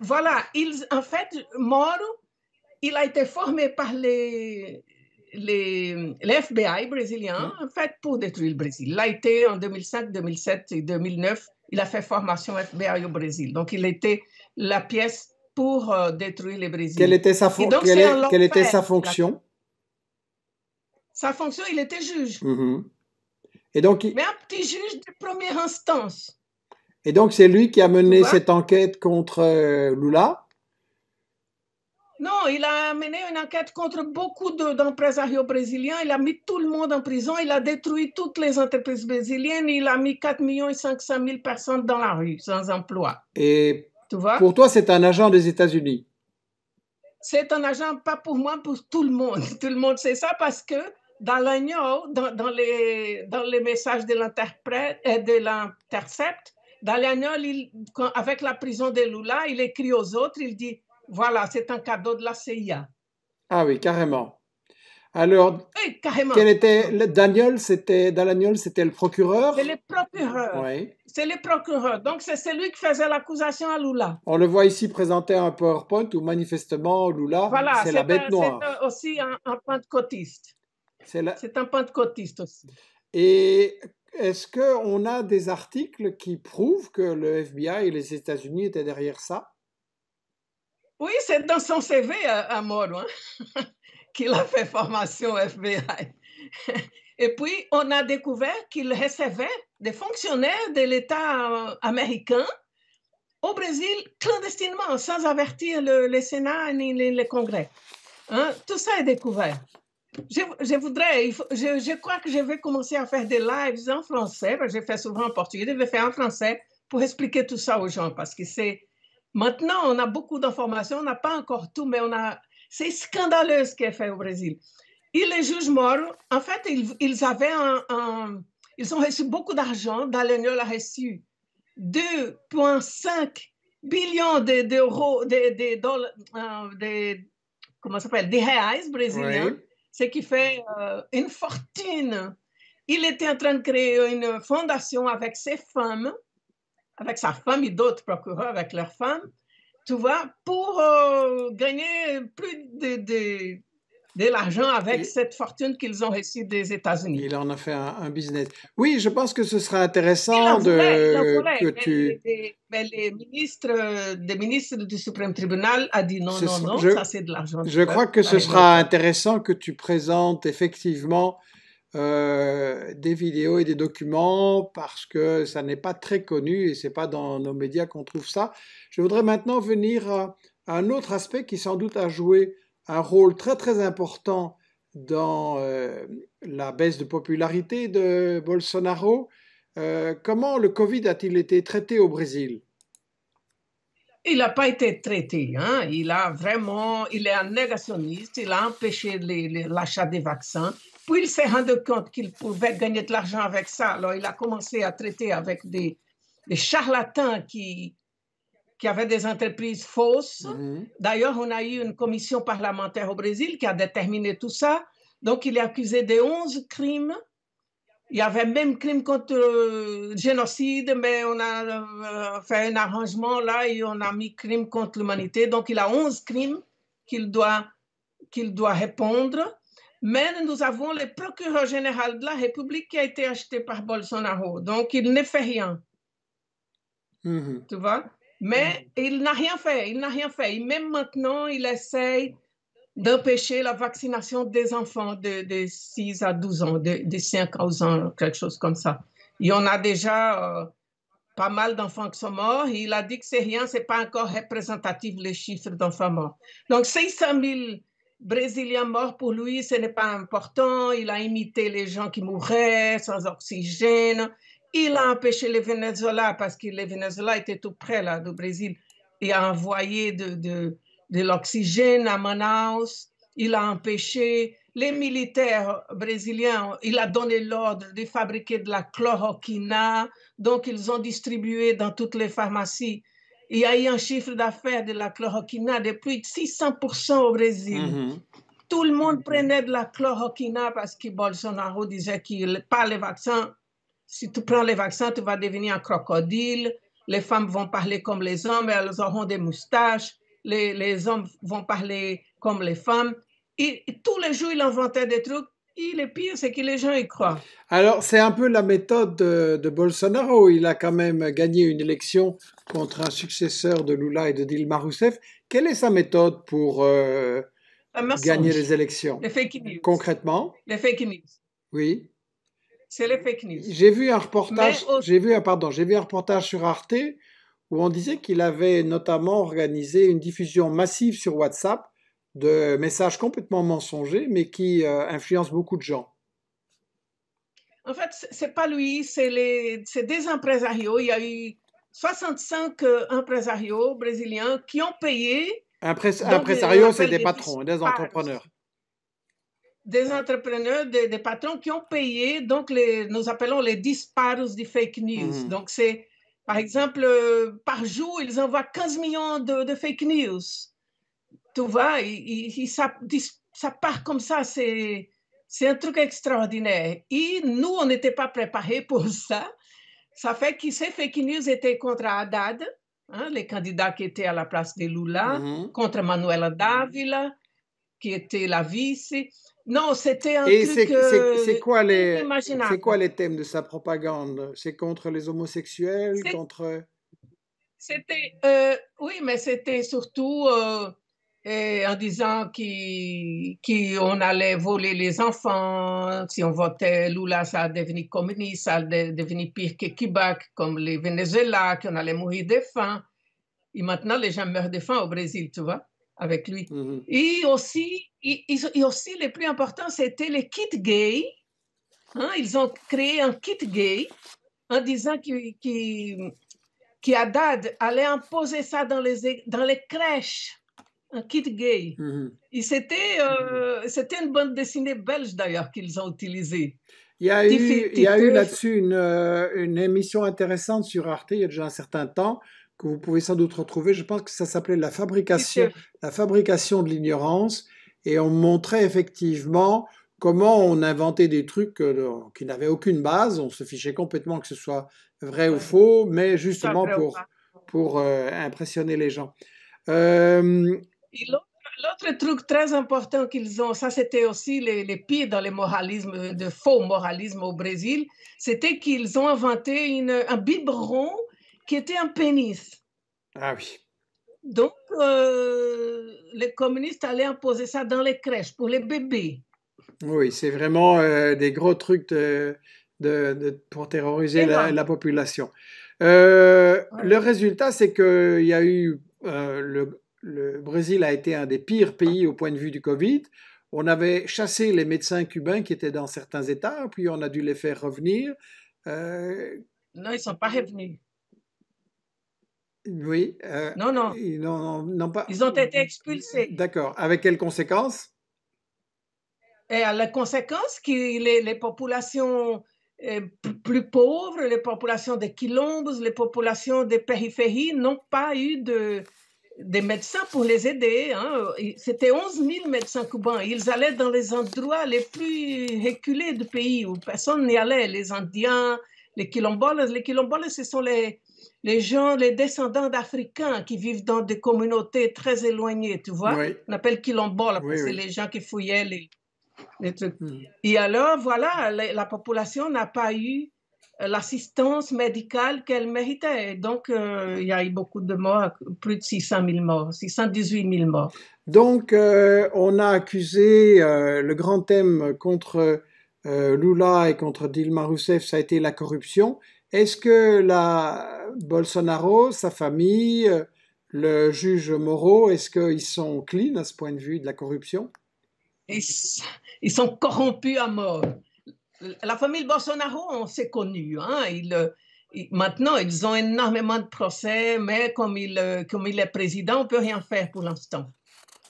Voilà, il, en fait, Moro, il a été formé par les, les, FBI brésiliens, mmh. en fait, pour détruire le Brésil. Il a été en 2005, 2007 et 2009 il a fait formation au Brésil. Donc, il était la pièce pour euh, détruire les Brésil. Quelle était sa, quelle était sa fonction Sa fonction, il était juge. Mm-hmm. Et donc, Mais un petit juge de première instance. Et donc, c'est lui qui a mené cette enquête contre euh, Lula non, il a mené une enquête contre beaucoup d'empresarios brésiliens. Il a mis tout le monde en prison. Il a détruit toutes les entreprises brésiliennes. Il a mis 4 500 000 personnes dans la rue, sans emploi. Et tu vois? pour toi, c'est un agent des États-Unis C'est un agent, pas pour moi, pour tout le monde. (laughs) Tout le monde sait ça parce que dans l'agneau, dans, dans, les, dans les messages de euh, l'intercepte dans l'agneau, avec la prison de Lula, il écrit aux autres, il dit voilà, c'est un cadeau de la CIA. Ah oui, carrément. Alors, carrément. quel était Daniel C'était c'était le procureur. C'est le procureur. C'est le procureur. Donc c'est celui qui faisait l'accusation à Lula. On le voit ici présenter un PowerPoint où manifestement Lula, c'est la bête noire. C'est aussi un, pentecôtiste. C'est un pentecôtiste aussi. Et est-ce que on a des articles qui prouvent que le FBI et les États-Unis étaient derrière ça oui, c'est dans son CV, à hein, (laughs) qu'il a fait formation FBI. (laughs) Et puis, on a découvert qu'il recevait des fonctionnaires de l'État euh, américain au Brésil clandestinement, sans avertir le, Sénat ni le, Congrès. Hein. Tout ça est découvert. Je, voudrais, je, je, crois que je vais commencer à faire des lives en français, parce que je fais souvent en portugais, je vais faire en français pour expliquer tout ça aux gens, parce que c'est Maintenant, on a beaucoup d'informations, on n'a pas encore tout, mais on a. C'est scandaleux ce qui est fait au Brésil. Il les juge morts, en fait, ils, avaient un, ils ont reçu beaucoup d'argent. Dallagnol a reçu 2,5 billions d'euros, de, dollars, euh, comment ça s'appelle, des reais brésiliens, ce qui fait euh, une fortune. Il était en train de créer une fondation avec ses femmes avec sa femme et d'autres procureurs avec leur femme, tu vois, pour euh, gagner plus de, l'argent avec cette fortune qu'ils ont reçue des États-Unis. Il en a fait un, business. Oui, je pense que ce sera intéressant de que tu. Les, mais les ministres, ministres du Suprême Tribunal a dit non, non, non, ça c'est de l'argent. Je crois que ce sera intéressant que tu présentes effectivement euh, des vidéos et des documents parce que ça n'est pas très connu et c'est pas dans nos médias qu'on trouve ça. Je voudrais maintenant venir à, un autre aspect qui sans doute a joué un rôle très très important dans euh, la baisse de popularité de Bolsonaro. Euh, comment le Covid a-t-il été traité au Brésil il n'a pas été traité. Hein. Il a vraiment, il est un négationniste. Il a empêché l'achat des vaccins. Puis il s'est rendu compte qu'il pouvait gagner de l'argent avec ça. Alors il a commencé à traiter avec des, charlatans qui, qui avaient des entreprises fausses. Mhm. D'ailleurs, on a eu une commission parlementaire au Brésil qui a déterminé tout ça. Donc il est accusé de 11 crimes. Il y avait même crime contre le euh, génocide, mais on a euh, fait un arrangement là et on a mis crime contre l'humanité. Donc il a 11 crimes qu'il doit, qu'il doit répondre. Mais nous avons le procureur général de la République qui a été acheté par Bolsonaro. Donc, il ne fait rien. Mm-hmm. Tu vois Mais mm-hmm. il n'a rien fait. Il n'a rien fait. Et même maintenant, il essaye d'empêcher la vaccination des enfants de, 6 à 12 ans, de, 5 à 11 ans, quelque chose comme ça. Il y en a déjà euh, pas mal d'enfants qui sont morts. Il a dit que c'est rien, c'est pas encore représentatif les chiffres d'enfants morts. Donc 600 000 Brésilien mort pour lui, ce n'est pas important. Il a imité les gens qui mouraient sans oxygène. Il a empêché les Venezuela parce que les Venezuela étaient tout près là, du Brésil et a envoyé de, l'oxygène à Manaus. Il a empêché les militaires brésiliens, il a donné l'ordre de fabriquer de la chloroquine, Donc, ils ont distribué dans toutes les pharmacies il y a eu un chiffre d'affaires de la chloroquine de plus de 600% au Brésil. Mhm. Tout le monde prenait de la chloroquine parce que Bolsonaro disait qu'il pas les vaccins. Si tu prends les vaccins, tu vas devenir un crocodile. Les femmes vont parler comme les hommes, elles auront des moustaches. Les, hommes vont parler comme les femmes. Et, tous les jours, il inventait des trucs. Et le pire, c'est que les gens y croient. Alors, c'est un peu la méthode de Bolsonaro. Il a quand même gagné une élection contre un successeur de Lula et de Dilma Rousseff. Quelle est sa méthode pour euh, gagner les élections Les fake news. Concrètement Les fake news. Oui. C'est les fake news. J'ai vu un reportage, j'ai vu, pardon, j'ai vu un reportage sur Arte où on disait qu'il avait notamment organisé une diffusion massive sur WhatsApp de messages complètement mensongers, mais qui euh, influencent beaucoup de gens. En fait, c'est pas lui, c'est des empresarios. Il y a eu 65 euh, empresarios brésiliens qui ont payé. Impresario, c'est des, patrons, des entrepreneurs. Des entrepreneurs, des, patrons qui ont payé, donc les, nous appelons les disparus de fake news. Mhm. Donc c'est, par exemple, euh, par jour, ils envoient 15 millions de, fake news. Tu vois, et, ça, ça part comme ça, c'est un truc extraordinaire. Et nous, on n'était pas préparés pour (laughs) ça. Ça fait que ces fake news étaient contre Haddad, hein, les candidats qui étaient à la place de Lula, mhm. contre Manuela Dávila, qui était la vice. Non, c'était un Et truc c'est, euh, quoi les C'est quoi les thèmes de sa propagande C'est contre les homosexuels Contre. C'était. Euh, oui, mais c'était surtout. Euh, en disant qu'on allait voler les enfants, si on votait Lula, ça devenu communiste, ça devenir pire que Cuba, comme les Venezuela, qu'on allait mourir de faim. Et maintenant, les gens meurent de faim au Brésil, tu vois, avec lui. Mhm. Et aussi, et, aussi, le plus important, c'était les kits gays. Hein. ils ont créé un kit gay en disant que, qui allait imposer ça dans les, dans les crèches un kit gay. Mm-hmm. Euh, c'était une bande dessinée belge d'ailleurs qu'ils ont utilisée. Il y a eu, il eu là-dessus euh, une, émission intéressante sur Arte il y a déjà un certain temps que vous pouvez sans doute retrouver. Je pense que ça s'appelait la fabrication, la fabrication de l'ignorance et on montrait effectivement comment on inventait des trucs euh, qui n'avaient aucune base. On se fichait complètement que ce soit vrai ou faux, mais justement pour, pour impressionner les gens. Euh, L'autre truc très important qu'ils ont, ça c'était aussi les, les pires dans le moralisme, de faux moralisme au Brésil, c'était qu'ils ont inventé une, un biberon qui était un pénis. Ah oui. Donc, euh, les communistes allaient imposer ça dans les crèches pour les bébés. Oui, c'est vraiment euh, des gros trucs de, pour terroriser la, population. Euh, le résultat, c'est qu'il y a eu le, le Brésil a été un des pires pays au point de vue du Covid. On avait chassé les médecins cubains qui étaient dans certains États, puis on a dû les faire revenir. Euh, non, ils ne sont pas revenus. Oui. Euh, non, non. Ils, non, pas... ils ont été expulsés. D'accord. Avec quelles conséquences Et eh, à La conséquence que les, les populations eh, plus pauvres, les populations des Quilombos, les populations des périphéries n'ont pas eu de, des médecins pour les aider. Hein. C'était 11 000 médecins cubains. Ils allaient dans les endroits les plus reculés du pays où personne n'y allait. Les Indiens, les Quilomboles. Les Quilomboles, ce sont les, les gens, les descendants d'Africains qui vivent dans des communautés très éloignées, tu vois. On appelle Quilomboles, c'est les gens qui fouillaient les, trucs. Hmm. Et alors, voilà, la population n'a pas eu euh, l'assistance médicale qu'elle méritait. Donc, euh, il y a eu beaucoup de morts, plus de 600 000 morts, 618 000 morts. Donc, euh, on a accusé le grand thème contre Lula et contre Dilma Rousseff, ça a été la corruption. Est-ce que la Bolsonaro, sa famille, le juge Moreau, est-ce qu'ils sont clean à ce point de vue de la corruption ils sont corrompus à mort la famille Bolsonaro, on s'est connus. Hein. Euh, maintenant, ils ont énormément de procès, mais comme il, euh, comme il est président, on ne peut rien faire pour l'instant.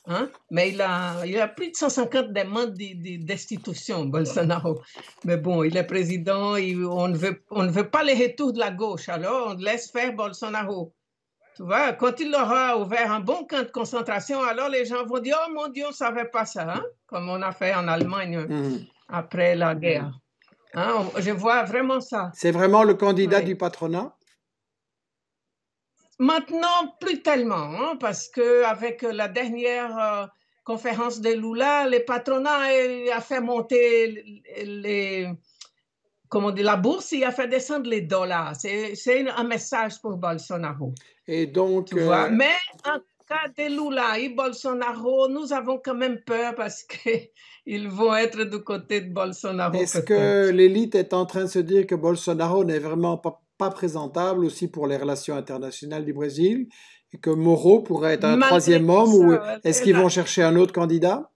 Hein. Mais il a, il a plus de 150 demandes de, Bolsonaro. Mais bon, il est président, on, ne veut, on ne veut pas les retours de la gauche, alors on laisse faire Bolsonaro. Tu vois, quand il aura ouvert un bon camp de concentration, alors les gens vont dire Oh mon Dieu, on ne savait pas ça, hein, comme on a fait en Allemagne mmh. après la guerre. Hein, je vois vraiment ça. C'est vraiment le candidat du patronat Maintenant, plus tellement, hein, parce que avec la dernière euh, conférence de Lula, le patronat a fait monter les, comment dit, la bourse, il a fait descendre les dollars. C'est un message pour Bolsonaro. Et donc, tu vois? Euh, mais en cas de Lula et Bolsonaro, nous avons quand même peur parce que ils vont être du côté de Bolsonaro. Est-ce que l'élite est en train de se dire que Bolsonaro n'est vraiment pas, présentable aussi pour les relations internationales du Brésil et que Moro pourrait être un troisième homme ou est-ce qu'ils vont chercher un autre candidat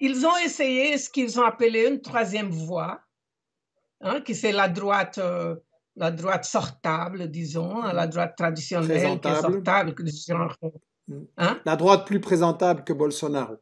Ils ont essayé ce qu'ils ont appelé une troisième voie, hein, qui c'est la droite. Euh, la droite sortable, disons, hein, la droite traditionnelle, qui est sortable, mm. hein. la droite plus présentable que Bolsonaro.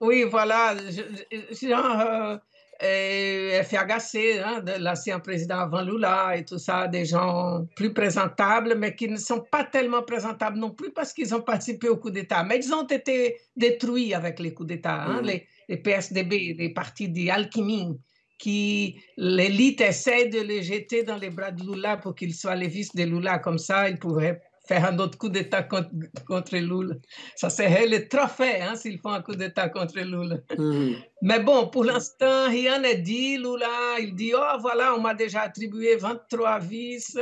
Oui, voilà. Je, un euh, euh FHC, hein, de l'ancien président avant Lula et tout ça, des gens plus présentables, mais qui ne sont pas tellement présentables non plus parce qu'ils ont participé au coup d'État. Mais ils ont été détruits avec les coups d'État. Hein, les, les, PSDB, les partis d'alchimie, qui l'élite essaie de les jeter dans les bras de Lula pour qu'ils soient les vices de Lula. Comme ça, ils pourraient faire un autre coup d'État contre, contre Lula. Ça serait le trophée hein, s'ils font un coup d'État contre Lula. Mm-hmm. Mais bon, pour l'instant, rien n'est dit. Lula, il dit, oh voilà, on m'a déjà attribué 23 vices.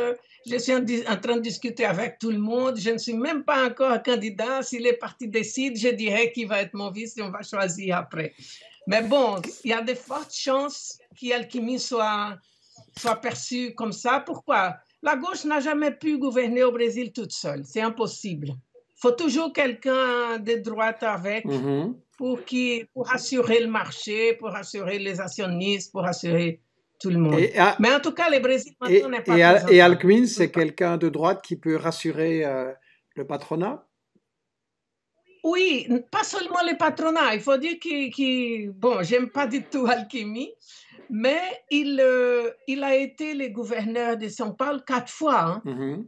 Je suis en, train de discuter avec tout le monde. Je ne suis même pas encore candidat. Si les partis décident, je dirais qui va être mon vice et on va choisir après. Mais bon, il y a de fortes chances qu'Alchimie soit, soit perçu comme ça. Pourquoi la gauche n'a jamais pu gouverner au Brésil toute seule. C'est impossible. Il faut toujours quelqu'un de droite avec mhm. pour, qui, pour assurer le marché, pour assurer les actionnistes, pour assurer tout le monde. Mais en tout cas, le Brésil n'est pas. Et, et Alckmin, c'est quelqu'un de droite qui peut rassurer euh, le patronat Oui, pas seulement le patronat. Il faut dire que, bon, bon, j'aime pas du tout Alchimie, mais il, euh, il a été le gouverneur de São Paulo quatre fois. Hein. Mm-hmm.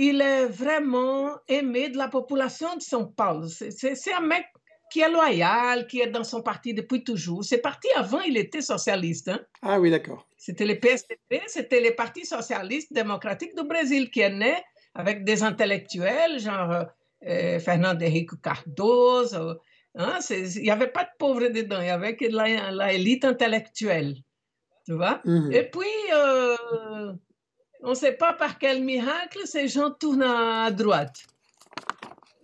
Il est vraiment aimé de la population de São Paulo. C'est un mec qui est loyal, qui est dans son parti depuis toujours. C'est parti avant, il était socialiste. Hein. Ah oui, d'accord. C'était le PSDB, c'était le Parti socialiste démocratique du Brésil qui est né avec des intellectuels, genre euh, Fernando Henrique Cardoso, Hein, il n'y avait pas de pauvres dedans, il y avait que la, élite intellectuelle. Tu vois mhm. Et puis, euh, on ne sait pas par quel miracle, ces gens tournent à, droite.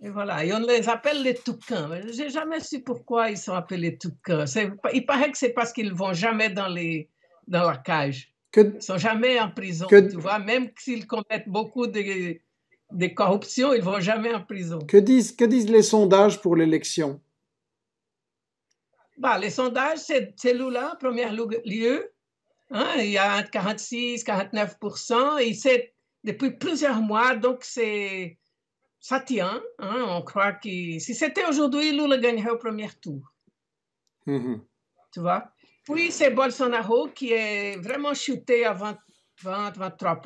Et voilà, on les appelle les toucans. Je n'ai jamais su pourquoi ils sont appelés toucans. Il paraît que c'est parce qu'ils ne vont jamais dans, les, dans la cage. ils ne sont jamais en prison, tu vois. Même s'ils commettent beaucoup de, de corruption, ils ne vont jamais en prison. Que disent, que disent les sondages pour l'élection bah, les sondages, c'est Lula en premier lieu. Hein, il y a 46, 49 et c'est depuis plusieurs mois, donc c'est ça tient. Hein, on croit que si c'était aujourd'hui, Lula gagnerait au premier tour. Mm-hmm. Tu vois Puis c'est Bolsonaro qui est vraiment chuté à 20, 23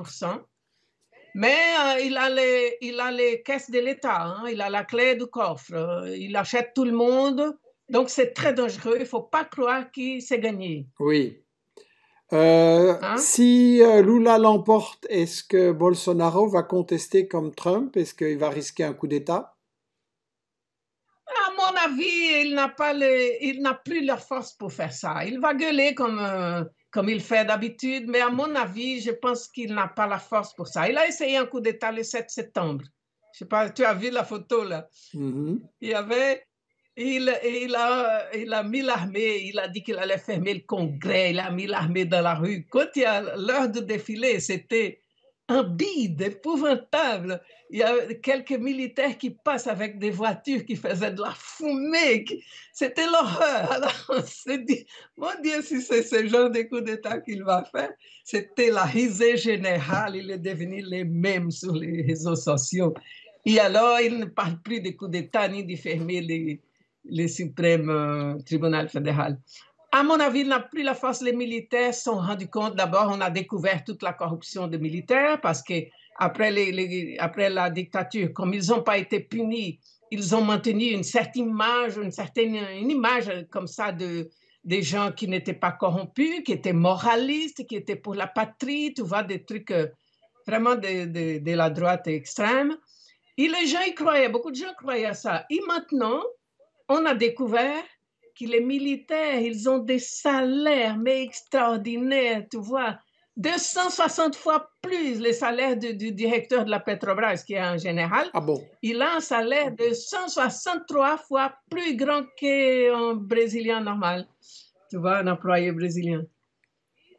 mais euh, il, a les, il a les caisses de l'État, hein, il a la clé du coffre, euh, il achète tout le monde, donc, c'est très dangereux. Il ne faut pas croire qu'il s'est gagné. Oui. Euh, hein? Si euh, Lula l'emporte, est-ce que Bolsonaro va contester comme Trump Est-ce qu'il va risquer un coup d'État À mon avis, il n'a pas il n'a plus la force pour faire ça. Il va gueuler comme euh, comme il fait d'habitude, mais à mon avis, je pense qu'il n'a pas la force pour ça. Il a essayé un coup d'État le 7 septembre. Je sais pas, tu as vu la photo là. Mm-hmm. Il y avait il, il, a, a mis l'armée, il a dit qu'il allait fermer le Congrès, il a mis l'armée dans la rue. Quand il y a l'heure de défiler, c'était un bide épouvantable. Il y a quelques militaires qui passent avec des voitures qui faisaient de la fumée. C'était l'horreur. (laughs) Alors on s'est dit, mon Dieu, si c'est ce genre de coup d'État qu'il va faire, c'était la risée générale. Il est devenu les mêmes sur les réseaux sociaux. Et alors, il ne parle plus de coup d'État ni de fermer les, le suprême euh, tribunal fédéral. À mon avis, il n'a plus la force. Les militaires sont rendus compte. D'abord, on a découvert toute la corruption des militaires parce que après, les, après la dictature, comme ils n'ont pas été punis, ils ont maintenu une certaine image, une certaine une image comme ça de, des gens qui n'étaient pas corrompus, qui étaient moralistes, qui étaient pour la patrie, tu vois, des trucs euh, vraiment de, de, de la droite extrême. Et les gens y croyaient, beaucoup de gens croyaient à ça. Et maintenant, on a découvert que les militaires, ils ont des salaires, mais extraordinaires, tu vois. 260 fois plus le salaire du, directeur de la Petrobras, qui est un général. Ah bon? Il a un salaire de 163 fois plus grand qu'un Brésilien normal, tu vois, un employé brésilien.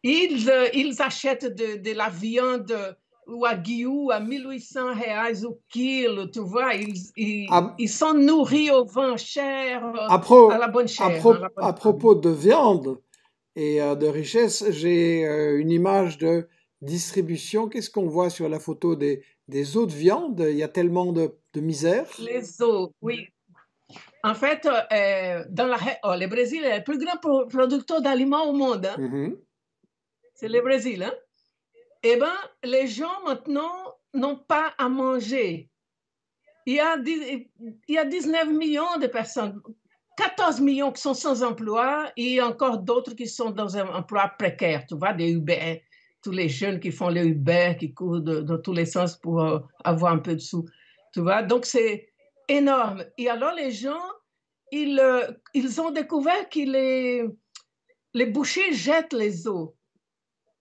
Ils, euh, ils achètent de, de la viande o à a 1.800 reais au kilo, tu vois, ils, sont nourris au vent cher, euh, à, la bonne chère. Hein, à, propos de viande et euh, de richesse, j'ai euh, une image de distribution. Qu'est-ce qu'on voit sur la photo des, des eaux de viande Il y a tellement de, misère. Les eaux, oui. En fait, dans oh, le Brésil est le plus grand producteur d'aliments au monde. Hein. Mm-hmm. C'est le Brésil, hein eh bien, les gens maintenant n'ont pas à manger. Il y, a, 19 millions de personnes, 14 millions qui sont sans emploi et encore d'autres qui sont dans un emploi précaire, tu vois, des Uber, hein, tous les jeunes qui font les Uber, qui courent dans tous les sens pour euh, avoir un peu de sous, tu vois. Donc, c'est énorme. Et alors, les gens, ils, euh, ont découvert que les, les bouchers jettent les eaux,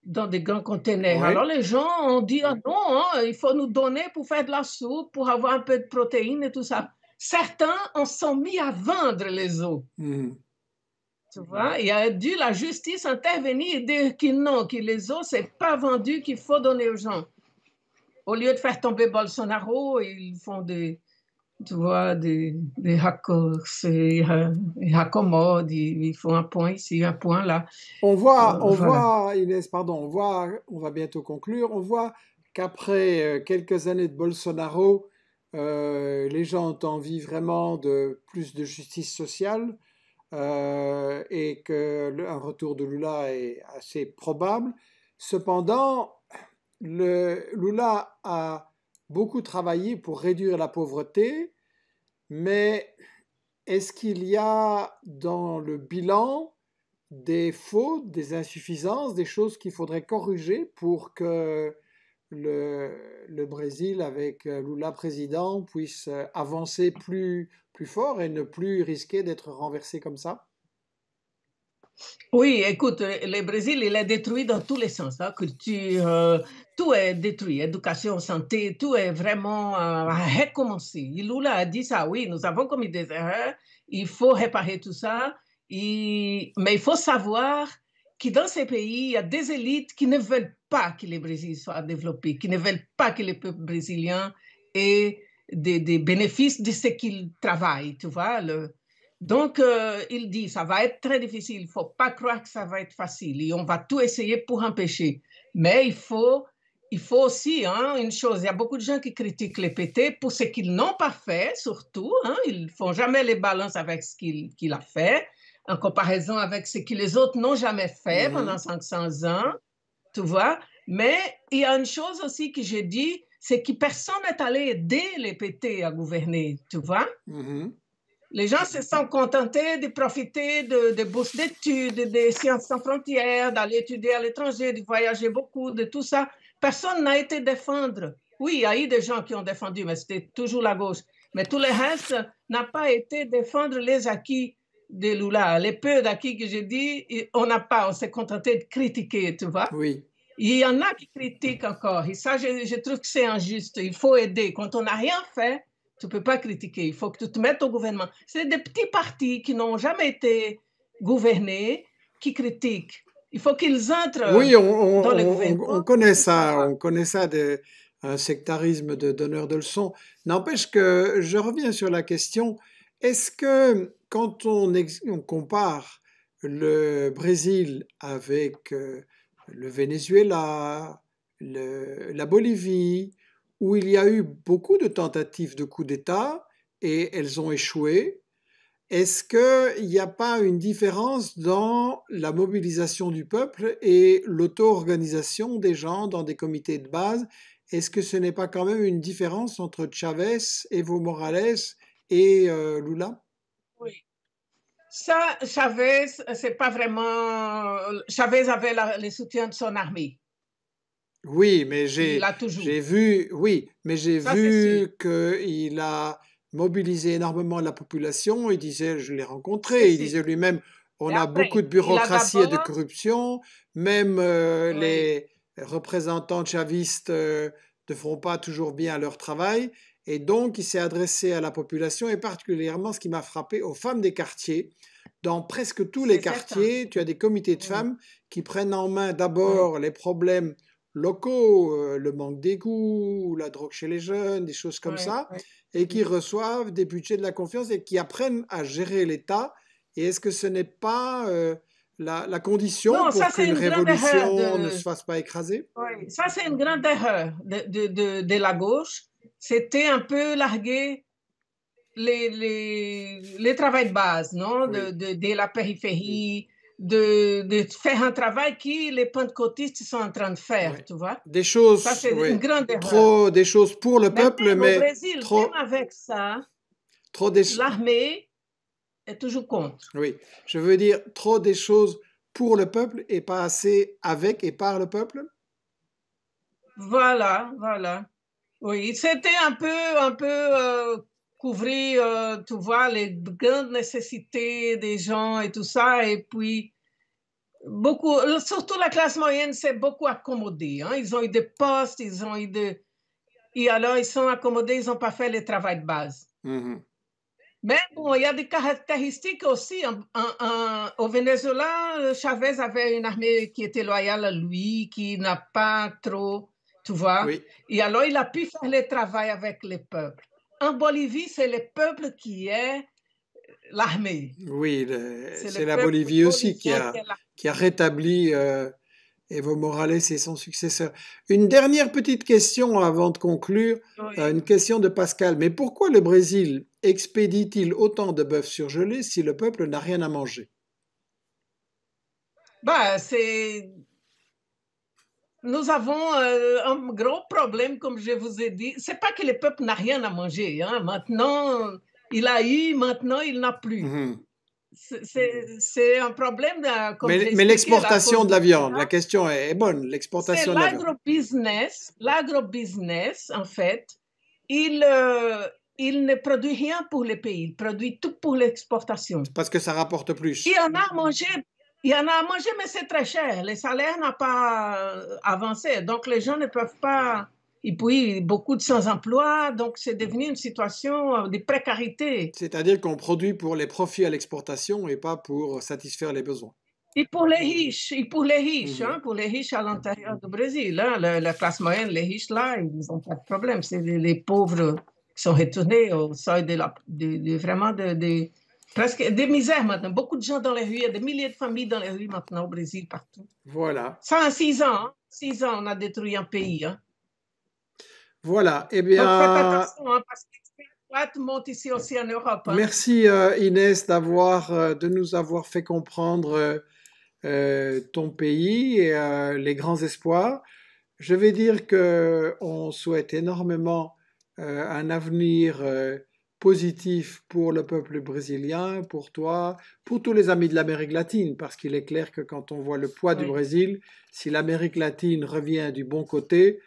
dans des grands containers. Alors les gens ont dit ah mm. non, hein, il faut nous donner pour faire de la soupe, pour avoir un peu de protéines et tout ça. Certains en sont mis à vendre les eaux. Mm. Tu vois, il a dû la justice intervenir et dire que non, que les os, c'est pas vendu, qu'il faut donner aux gens. Au lieu de faire tomber Bolsonaro, ils font des, tu vois, des, des raccourcis, ils raccommodent, ils, font un point ici, un point là. On voit, euh, on voit, Inès, pardon, on voit, on va bientôt conclure, on voit qu'après euh, quelques années de Bolsonaro, euh, les gens ont envie vraiment de plus de justice sociale euh, et qu'un retour de Lula est assez probable. Cependant, le, Lula a beaucoup travaillé pour réduire la pauvreté, mais est-ce qu'il y a dans le bilan des fautes, des insuffisances, des choses qu'il faudrait corriger pour que le, Brésil, avec euh, Lula président, puisse euh, avancer plus, plus fort et ne plus risquer d'être renversé comme ça oui, écoute, le Brésil, il est détruit dans tous les sens. Hein. culture, euh, tout est détruit. Éducation, santé, tout est vraiment à euh, (laughs) recommencer. Lula a dit ça, oui, nous avons commis des erreurs, il faut réparer tout ça. Mais il faut savoir que dans ces pays, il y a des élites qui ne veulent pas que le Brésil soit développé, qui ne veulent pas que le peuple brésilien ait des, bénéfices de ce qu'il travaille, tu vois. Le, donc, euh, il dit, ça va être très difficile, il ne faut pas croire que ça va être facile et on va tout essayer pour empêcher. Mais il faut, aussi hein, une chose, il y a beaucoup de gens qui critiquent les PT pour ce qu'ils n'ont pas fait, surtout. Hein. ils ne font jamais les balances avec ce qu'il a fait, en comparaison avec ce que les autres n'ont jamais fait mhm. pendant 500 ans, tu vois. Mais il y a une chose aussi que j'ai dit, c'est que personne n'est allé aider les PT à gouverner, tu vois. Mhm. Les gens se sont contentés de profiter de, bourses d'études, des sciences sans frontières, d'aller étudier à l'étranger, de voyager beaucoup, de tout ça. Personne n'a été défendre. Oui, il y a eu des gens qui ont défendu, mais c'était toujours la gauche. Mais tout le reste n'a pas été défendre les acquis de Lula. Les peu d'acquis que j'ai dit, on n'a pas, on s'est contenté de critiquer, tu vois. Oui. Il y en a qui critiquent encore. Et ça, je, je trouve que c'est injuste. Il faut aider. Quand on n'a rien fait, tu ne peux pas critiquer, il faut que tu te mettes au gouvernement. C'est des petits partis qui n'ont jamais été gouvernés qui critiquent. Il faut qu'ils entrent oui, on, dans le gouvernement. On, on connaît ça, on connaît ça, de, un sectarisme de donneurs de leçons. N'empêche que je reviens sur la question, est-ce que quand on, compare le Brésil avec euh, le Venezuela, la Bolivie, où il y a eu beaucoup de tentatives de coup d'État et elles ont échoué. Est-ce qu'il n'y a pas une différence dans la mobilisation du peuple et l'auto-organisation des gens dans des comités de base Est-ce que ce n'est pas quand même une différence entre Chavez, Evo Morales et euh, Lula Oui. Ça, Chavez, c'est pas vraiment. Chavez avait la, le soutien de son armée. Oui, mais j'ai vu, oui, mais j'ai vu qu'il a mobilisé énormément la population. Il disait, je l'ai rencontré, il disait lui-même, on a beaucoup de bureaucratie et de corruption. Même euh, les représentants chavistes euh, ne font pas toujours bien leur travail. Et donc, il s'est adressé à la population et particulièrement, ce qui m'a frappé, aux femmes des quartiers. Dans presque tous les quartiers, tu as des comités de femmes qui prennent en main d'abord les problèmes locaux, euh, le manque d'égout, la drogue chez les jeunes, des choses comme ça, et qui mmh reçoivent des budgets de la confiance et qui apprennent à gérer l'État. Et est-ce que ce n'est pas euh, la, condition pour qu'une révolution ne se fasse pas écraser Ça, c'est une grande erreur de, la gauche. C'était un peu larguer les, les, les travaux de base, non de, la périphérie de, faire un travail que les pentecôtistes sont en train de faire, tu vois. Des choses, ça, c'est une grande erreur. Trop des choses pour le peuple, mais trop... même avec ça, trop l'armée est toujours contre. Oui, je veux dire trop des choses pour le peuple et pas assez avec et par le peuple. Voilà, voilà. Oui, c'était un peu, un peu euh, couvrir, euh, tu vois, les grandes nécessités des gens et tout ça. Et puis, beaucoup, surtout la classe moyenne s'est beaucoup accommodée. Hein. Ils ont eu des postes, ils ont eu des... Et alors, ils sont accommodés, ils n'ont pas fait le travail de base. Mm-hmm. Mais bon, il y a des caractéristiques aussi. Un, au Venezuela, Chavez avait une armée qui était loyale à lui, qui n'a pas trop, tu vois. Et alors, il a pu faire le travail avec les peuples en Bolivie, c'est le peuple qui est l'armée. Oui, c'est la Bolivie aussi qui a, rétabli euh, Evo Morales et son successeur. Une dernière petite question avant de conclure, euh, une question de Pascal. Mais pourquoi le Brésil expédie-t-il autant de bœufs surgelés si le peuple n'a rien à manger bah, c'est nous avons euh, un gros problème, comme je vous ai dit. C'est pas que le peuple n'a rien à manger. Hein. Maintenant, il a eu, maintenant, il n'a plus. Mhm. C'est un problème. Euh, mais, l'exportation de la viande, la question est, bonne. L'exportation de l'agrobusiness. business en fait, il, euh, il ne produit rien pour les pays, il produit tout pour l'exportation. Parce que ça rapporte plus. y en a mangé il y en a à manger, mais c'est très cher. Les salaires n'ont pas euh, avancé. Donc, les gens ne peuvent pas. Et puis, beaucoup de sans-emploi. Donc, c'est devenu une situation euh, de précarité. C'est-à-dire qu'on produit pour les profits à l'exportation et pas pour satisfaire les besoins. Et pour les riches, et pour les riches, mhm. hein, pour les riches à l'intérieur du Brésil, hein. la, classe moyenne, les riches là, ils n'ont pas de problème. C'est les, pauvres qui sont retournés au seuil de, la, de vraiment de, Presque des misères maintenant. Beaucoup de gens dans les rues, il y a des milliers de familles dans les rues maintenant au Brésil, partout. Voilà. Ça en six ans. Hein. ans, on a détruit un pays. Hein. Voilà. Eh bien. Donc, faites attention, hein, parce que montent ici aussi en Europe. Merci euh, Inès d'avoir, euh, de nous avoir fait comprendre euh, ton pays et les grands espoirs. Je vais dire que on souhaite énormément un avenir positif pour le peuple brésilien, pour toi, pour tous les amis de l'Amérique latine, parce qu'il est clair que quand on voit le poids du Brésil, si l'Amérique latine revient du bon côté,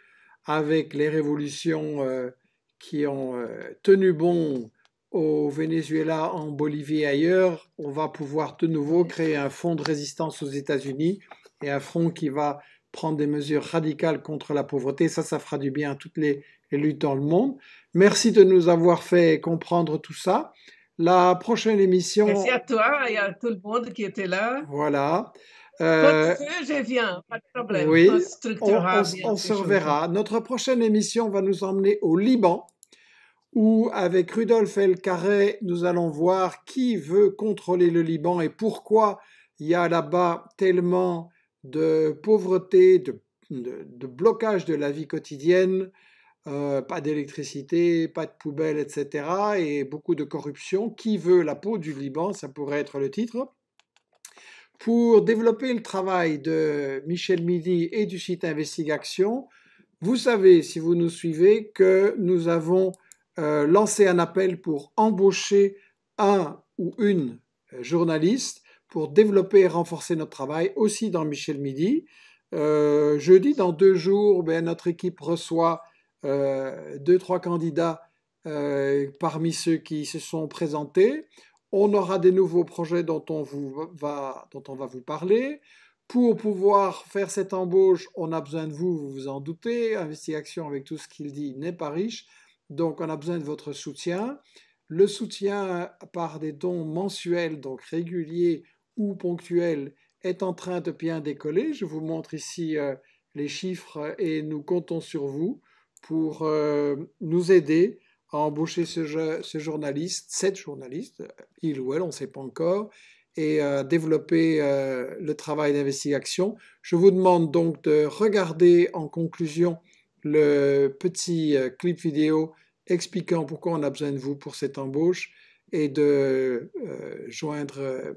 avec les révolutions euh, qui ont euh, tenu bon au Venezuela, en Bolivie et ailleurs, on va pouvoir de nouveau créer un fonds de résistance aux États-Unis et un front qui va prendre des mesures radicales contre la pauvreté. Ça, ça fera du bien à toutes les luttes dans le monde. Merci de nous avoir fait comprendre tout ça. La prochaine émission. Merci à toi et à tout le monde qui était là. Voilà. Euh, Quand je viens, pas de problème. Oui, on, se reverra. Notre prochaine émission va nous emmener au Liban, où avec Rudolf El Carré, nous allons voir qui veut contrôler le Liban et pourquoi il y a là-bas tellement de pauvreté, de blocage de la vie quotidienne euh, pas d'électricité, pas de poubelles, etc. Et beaucoup de corruption. Qui veut la peau du Liban Ça pourrait être le titre. Pour développer le travail de Michel Midi et du site Investigation, vous savez, si vous nous suivez, que nous avons euh, lancé un appel pour embaucher un ou une euh, journaliste pour développer et renforcer notre travail aussi dans Michel Midi. jeudi, dans deux jours, ben, notre équipe reçoit euh, deux, trois candidats euh, parmi ceux qui se sont présentés. On aura des nouveaux projets dont on, va, vous parler. Pour pouvoir faire cette embauche, on a besoin de vous, vous vous en doutez. Investigation avec tout ce qu'il dit n'est pas riche. Donc on a besoin de votre soutien. Le soutien par des dons mensuels, donc réguliers ou ponctuels, est en train de bien décoller. Je vous montre ici euh, les chiffres et nous comptons sur vous pour euh, nous aider à embaucher ce, journaliste, cette journaliste, il ou elle, on ne sait pas encore, et à développer euh, le travail d'investigation. Je vous demande donc de regarder en conclusion le petit euh, clip vidéo expliquant pourquoi on a besoin de vous pour cette embauche et de joindre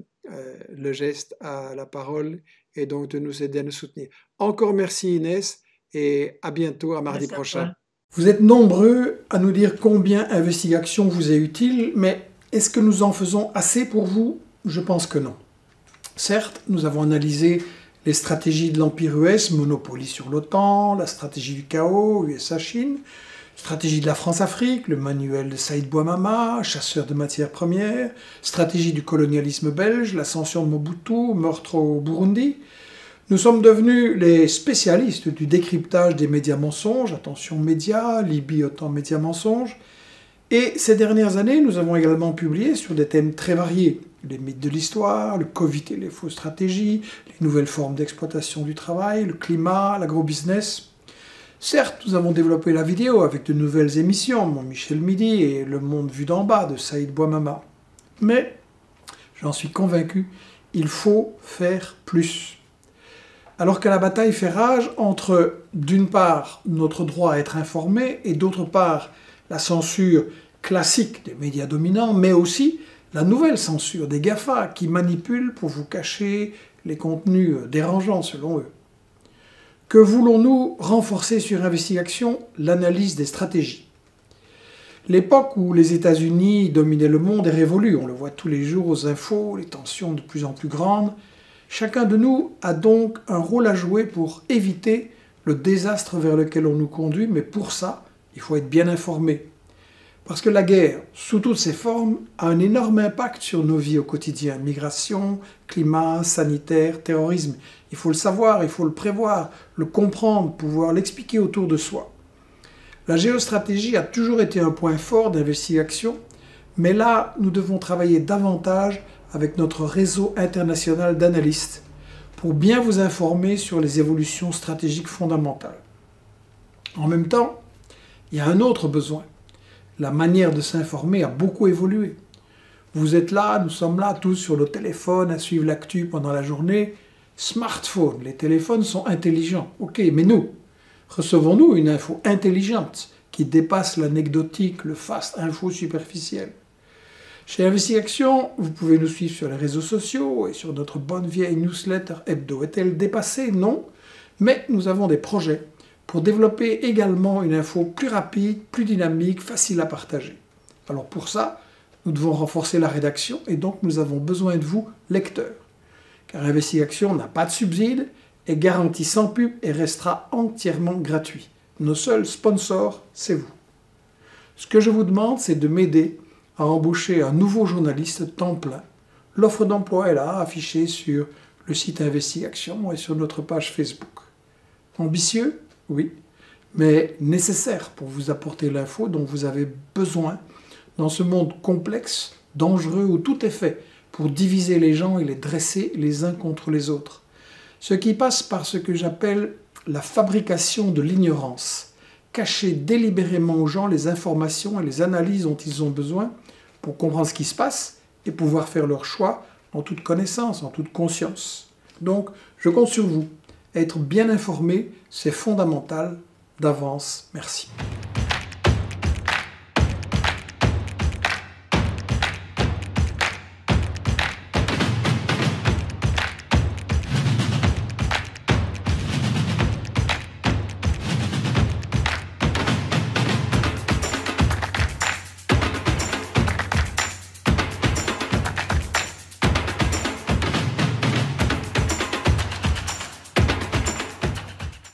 le geste à la parole et donc de nous aider à nous soutenir. Encore merci Inès et à bientôt, à mardi prochain. vous êtes nombreux à nous dire combien Investigation vous est utile, mais est-ce que nous en faisons assez pour vous Je pense que non. Certes, nous avons analysé les stratégies de l'Empire US, Monopoly sur l'OTAN, la stratégie du chaos, USA-Chine, stratégie de la France-Afrique, le manuel de Saïd Bouamama, chasseur de matières premières, stratégie du colonialisme belge, l'ascension de Mobutu, meurtre au Burundi, nous sommes devenus les spécialistes du décryptage des médias mensonges, attention médias, Libye autant médias mensonges, et ces dernières années, nous avons également publié sur des thèmes très variés, les mythes de l'histoire, le Covid et les fausses stratégies, les nouvelles formes d'exploitation du travail, le climat, l'agro-business. Certes, nous avons développé la vidéo avec de nouvelles émissions, Mon Michel Midi et Le Monde vu d'en bas de Saïd Bouamama. Mais, j'en suis convaincu, il faut faire plus alors que la bataille fait rage entre, d'une part, notre droit à être informé, et d'autre part, la censure classique des médias dominants, mais aussi la nouvelle censure des GAFA qui manipulent pour vous cacher les contenus dérangeants selon eux. Que voulons-nous renforcer sur investigation L'analyse des stratégies. L'époque où les États-Unis dominaient le monde est révolue, on le voit tous les jours aux infos, les tensions de plus en plus grandes, Chacun de nous a donc un rôle à jouer pour éviter le désastre vers lequel on nous conduit, mais pour ça, il faut être bien informé. Parce que la guerre, sous toutes ses formes, a un énorme impact sur nos vies au quotidien. Migration, climat, sanitaire, terrorisme. Il faut le savoir, il faut le prévoir, le comprendre, pouvoir l'expliquer autour de soi. La géostratégie a toujours été un point fort d'investigation, mais là, nous devons travailler davantage avec notre réseau international d'analystes pour bien vous informer sur les évolutions stratégiques fondamentales. En même temps, il y a un autre besoin. La manière de s'informer a beaucoup évolué. Vous êtes là, nous sommes là tous sur le téléphone à suivre l'actu pendant la journée. Smartphone, les téléphones sont intelligents. Ok, mais nous, recevons-nous une info intelligente qui dépasse l'anecdotique, le fast info superficiel chez Investi Action, vous pouvez nous suivre sur les réseaux sociaux et sur notre bonne vieille newsletter hebdo. Est-elle dépassée Non, mais nous avons des projets pour développer également une info plus rapide, plus dynamique, facile à partager. Alors pour ça, nous devons renforcer la rédaction et donc nous avons besoin de vous, lecteurs. Car Investi Action n'a pas de subside, est garantie sans pub et restera entièrement gratuit. Nos seuls sponsors, c'est vous. Ce que je vous demande, c'est de m'aider a embauché un nouveau journaliste temps plein. L'offre d'emploi est là, affichée sur le site InvestiAction et sur notre page Facebook. Ambitieux Oui, mais nécessaire pour vous apporter l'info dont vous avez besoin dans ce monde complexe, dangereux, où tout est fait pour diviser les gens et les dresser les uns contre les autres. Ce qui passe par ce que j'appelle la fabrication de l'ignorance, cacher délibérément aux gens les informations et les analyses dont ils ont besoin pour comprendre ce qui se passe et pouvoir faire leur choix en toute connaissance, en toute conscience. Donc, je compte sur vous. Être bien informé, c'est fondamental. D'avance, merci.